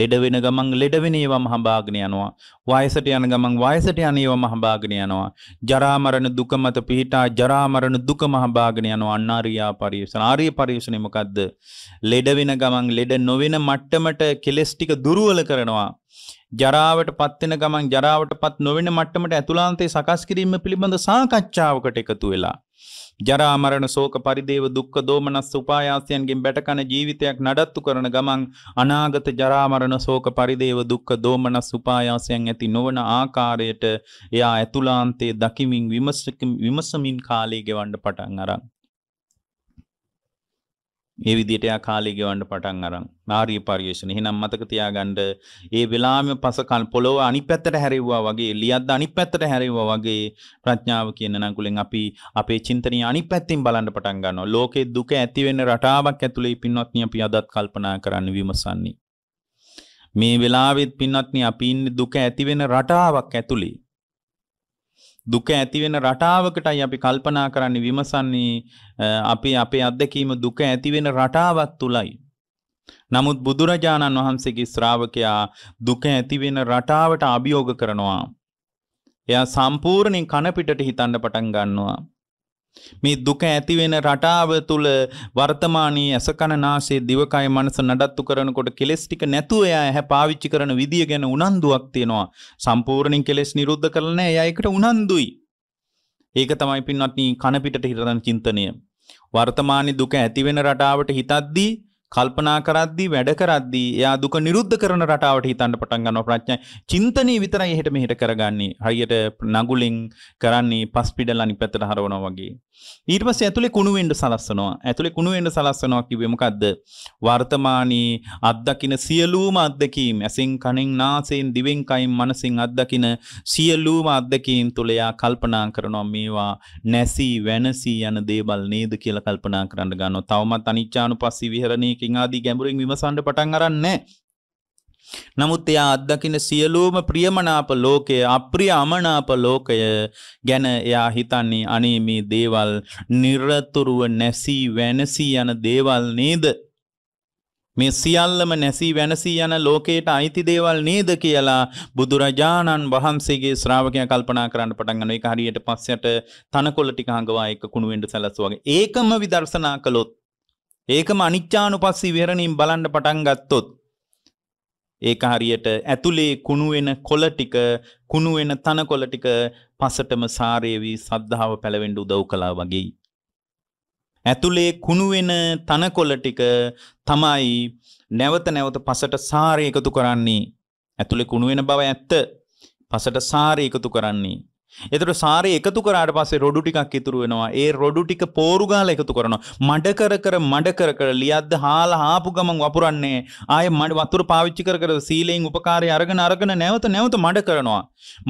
ලෙඩ වෙන ගමන් ලෙඩ වෙන ඒවම හඹාගෙන යනවා. වයසට යන ගමන් වයසට යන ඒවම හඹාගෙන යනවා. ජරා මරණ දුක මත පිහිටා ජරා මරණ දුකම හඹාගෙන යනවා. අන්නාරියා පරිේෂණ. ආර්ය පරිේෂණේ මොකද්ද? ලෙඩ වෙන ගමන් ලෙඩ නොවන මට්ටමට කෙලස් ටික දුර්වල කරනවා. ජරාවට පත්වෙන ගමන් ජරාවට පත් නොවෙන මට්ටමට ඇතුළාන්තේ සකස් කිරීම පිළිබඳ සාකච්ඡාවකට එකතු වෙලා ජරා මරණ ශෝක පරිදේව දුක්ඛ දෝමනස් උපායාසයන්ගෙන් බැටකන ජීවිතයක් නඩත්තු කරන ගමන් අනාගත ජරා මරණ ශෝක පරිදේව දුක්ඛ දෝමනස් උපායාසයන් ඇති නොවන ආකාරයට එයා ඇතුලාන්තයේ දකිමින් විමසමින් කාලය ගෙවන්න පටන් අරන් මේ විදිහට යා කාලය ගෙවන්න පටන් අරන් නාරී පරිශ්‍රණ. එහෙනම් මතක තියාගන්න ඒ වෙලාවෙම පස කල් පොළොව අනිත් පැත්තට හැරෙව්වා වගේ, ලියද්ද අනිත් පැත්තට හැරෙව්වා වගේ ප්‍රඥාව කියන නඟුලෙන් අපි අපේ චින්තනය අනිත් පැත්තෙන් බලන්න පටන් ගන්නවා. ලෝකේ දුක ඇති වෙන රටාවක් ඇතුලේ පින්වත්නි අපි අදත් කල්පනා කරන්න විමසන්නේ. මේ වෙලාවෙත් පින්වත්නි අපි ඉන්නේ දුක ඇති වෙන රටාවක් ඇතුලේ. දුක ඇති වෙන රටාවකටයි අපි කල්පනා කරන්නේ විමසන්නේ අපි අපේ අත්දැකීම දුක ඇති වෙන රටාවක් තුලයි. නමුත් බුදුරජාණන් වහන්සේගේ ශ්‍රාවකයා දුක ඇති වෙන රටාවට අභියෝග කරනවා. එයා සම්පූර්ණයෙන් කන පිටට හිතන්න පටන් ගන්නවා. මේ දුක ඇති වෙන රටාව තුල වර්තමානයේ අසකනාශයේ දිවකය මනස නඩත්තු කරනකොට කෙලස් ටික නැතුව එයා ඇහැ පාවිච්චි කරන විදිය ගැන උනන්දුවක් තියෙනවා සම්පූර්ණයෙන් කෙලස් නිරුද්ධ කරලා නැහැ එයා ඒකට උනන්දුයි ඒක තමයි පින්වත්නි කන පිටට හිරන චින්තනය වර්තමානයේ දුක ඇති වෙන රටාවට හිතද්දී කල්පනා කරද්දී වැඩ කරද්දී එයා දුක නිරුද්ධ කරන රටාවට හිතන්න පටන් ගන්නවා ප්‍රඥා. චින්තනයේ විතරයි එහෙට මෙහෙට කරගන්නේ. හරියට නගුලෙන් කරන්නේ පස් පිඩලා අනිත් පැත්තට හරවනවා වගේ. ඊට පස්සේ ඇතුලේ කුණු වෙන්න සලස්සනවා. ඇතුලේ කුණු වෙන්න සලස්සනවා කිව්වේ මොකද්ද? වර්තමානයේ අත්දකින සියලුම අත්දැකීම් ඇසෙන් කනෙන් නාසයෙන් දිවෙන් කයින් මනසෙන් අත්දකින සියලුම අත්දැකීම් තුල එයා කල්පනා කරනවා මේවා නැසී වෙනසී යන දේවල් නේද කියලා කල්පනා කරන්න ගන්නවා. තවමත් අනිච්චානුපස්සී විහරණයේ සිතින් ආදී ගැඹුරින් විමසන්න පටන් අරන්නේ නමුත් එයා අත්දකින සියලුම ප්‍රියමනාප ලෝකය අප්‍රිය අමනාප ලෝකය ගැන එයා හිතන්නේ අනේ මේ දේවල් নিরතුරුව නැසී වෙනසී යන දේවල් නේද මේ සියල්ලම නැසී වෙනසී යන ලෝකයට අයිති දේවල් නේද කියලා බුදුරජාණන් වහන්සේගේ ශ්‍රාවකයා කල්පනා කරන්න පටන් ගන්නවා. ඒක හරියට පස්සයට තනකොළ ටික හංගවා එක කුණු වෙන්න සැලසුවා වගේ. ඒකම විදර්ශනා කළොත් ඒකම අනිච්චානුපස්සී විහරණින් බලන්න පටන් ගත්තොත් ඒක හරියට ඇතුලේ කුණු වෙන කොළ ටික කුණු වෙන තනකොළ ටික පසටම සාරේ වී සද්ධාව පැලවෙන්න උදව් කළා වගේ. ඇතුලේ කුණු වෙන තනකොළ ටික තමයි නැවත නැවත පසට සාරේ එකතු කරන්නේ. ඇතුලේ කුණු වෙන බව ඇත්ත. පසට සාරේ එකතු කරන්නේ. එතට සාරය එකතු කරාට පස්සේ රොඩු ටිකක් ඉතුරු වෙනවා ඒ රොඩු ටික පෝරු ගාලා එකතු කරනවා මඩ කර කර මඩ කර කර ලියද්ද හාලා හාපු ගමන් වපුරන්නේ ආය මඩ වතුර පාවිච්චි කර කර සීලයෙන් උපකාරය අරගෙන අරගෙන නැවත නැවත මඩ කරනවා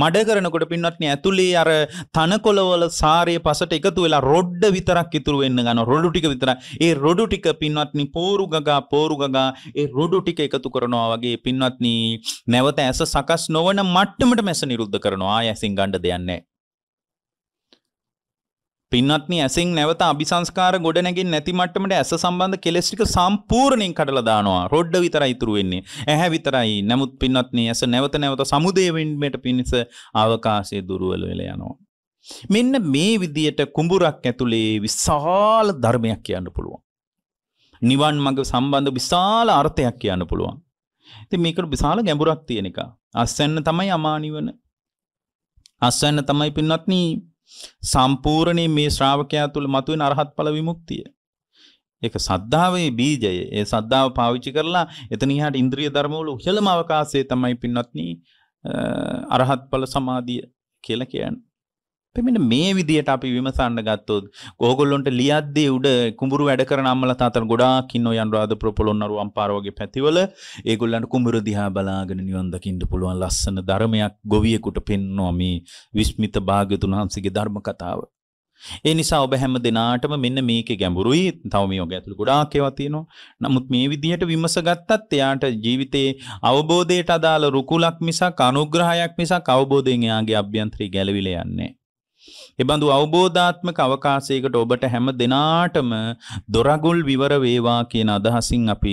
මඩ කරනකොට පින්වත්නි ඇතුලේ අර තනකොළවල සාරය පසට එකතු වෙලා රොඩ්ඩ විතරක් ඉතුරු වෙන්න ගන්න රොඩු ටික විතර ඒ රොඩු ටික පින්වත්නි පෝරු ගගා පෝරු ගගා ඒ රොඩු ටික එකතු කරනවා වගේ පින්වත්නි නැවත ඇස සකස් නොවන මට්ටමට මැස නිරුද්ධ කරනවා ආය ඇසින් ගන්න දෙයක් පින්වත්නි ඇසින් නැවත අභිසංස්කාර ගොඩනැගින් නැති මට්ටමට ඇස සම්බන්ධ කෙලෙස් ටික සම්පූර්ණයෙන් කඩලා දානවා. රොඩ විතරයි ඉතුරු වෙන්නේ. ඇහැ විතරයි. නමුත් පින්වත්නි ඇස නැවත නැවත සමුදේ වෙන්නට පිණිස අවකාශයේ දුර්වල වෙලා යනවා. මෙන්න මේ විදියට කුඹුරක් ඇතුලේ විශාල ධර්මයක් කියන්න පුළුවන්. නිවන් මඟ සම්බන්ධ විශාල අර්ථයක් කියන්න පුළුවන්. ඉතින් මේකට විශාල ගැඹුරක් තියෙන එක. අස්වැන්න තමයි අමානිවන. අස්වැන්න තමයි පින්වත්නි සම්පූර්ණයෙන් මේ ශ්‍රාවකයා තුල මතුවෙන අරහත් ඵල විමුක්තිය. ඒක සද්ධාවේ බීජය. ඒ සද්ධාව පාවිච්චි කරලා එතන ඉහාට ඉන්ද්‍රිය ධර්මවල උසලම අවකාශයේ තමයි පින්වත්නි අරහත් ඵල සමාධිය කියලා කියන්නේ. පෙමෙන මේ විදියට අපි විමසන්න ගත්තොත් ඕගොල්ලොන්ට ලියද්දී උඩ කුඹුරු වැඩ කරන අම්මලා තාත්තලා ගොඩාක් ඉන්න ඔය අනුරාධපුර පොළොන්නරුව අම්පාර වගේ පැතිවල ඒගොල්ලන්ට කුඹුරු දිහා බලාගෙන නිවන් දකින්න පුළුවන් ලස්සන ධර්මයක් ගොවියෙකුට පෙන්වනවා මේ විස්මිත භාග්‍යතුන් වහන්සේගේ ධර්ම කතාව. ඒ නිසා ඔබ හැම දිනාටම මෙන්න මේකේ ගැඹුරුයි. තව මේ වගේ ඇතුළේ ගොඩාක් ඒවා තියෙනවා. නමුත් මේ විදිහට විමස ගත්තත් එයාට ජීවිතේ අවබෝධයට අදාළ රුකුලක් මිසක් අනුග්‍රහයක් මිසක් අවබෝධයෙන් එයාගේ අභ්‍යන්තරය ගැළවිලා යන්නේ නැහැ. එබඳු අවබෝධාත්මක අවකාශයකට ඔබට හැම දිනාටම දොරගුල් විවර වේවා කියන අදහසින් අපි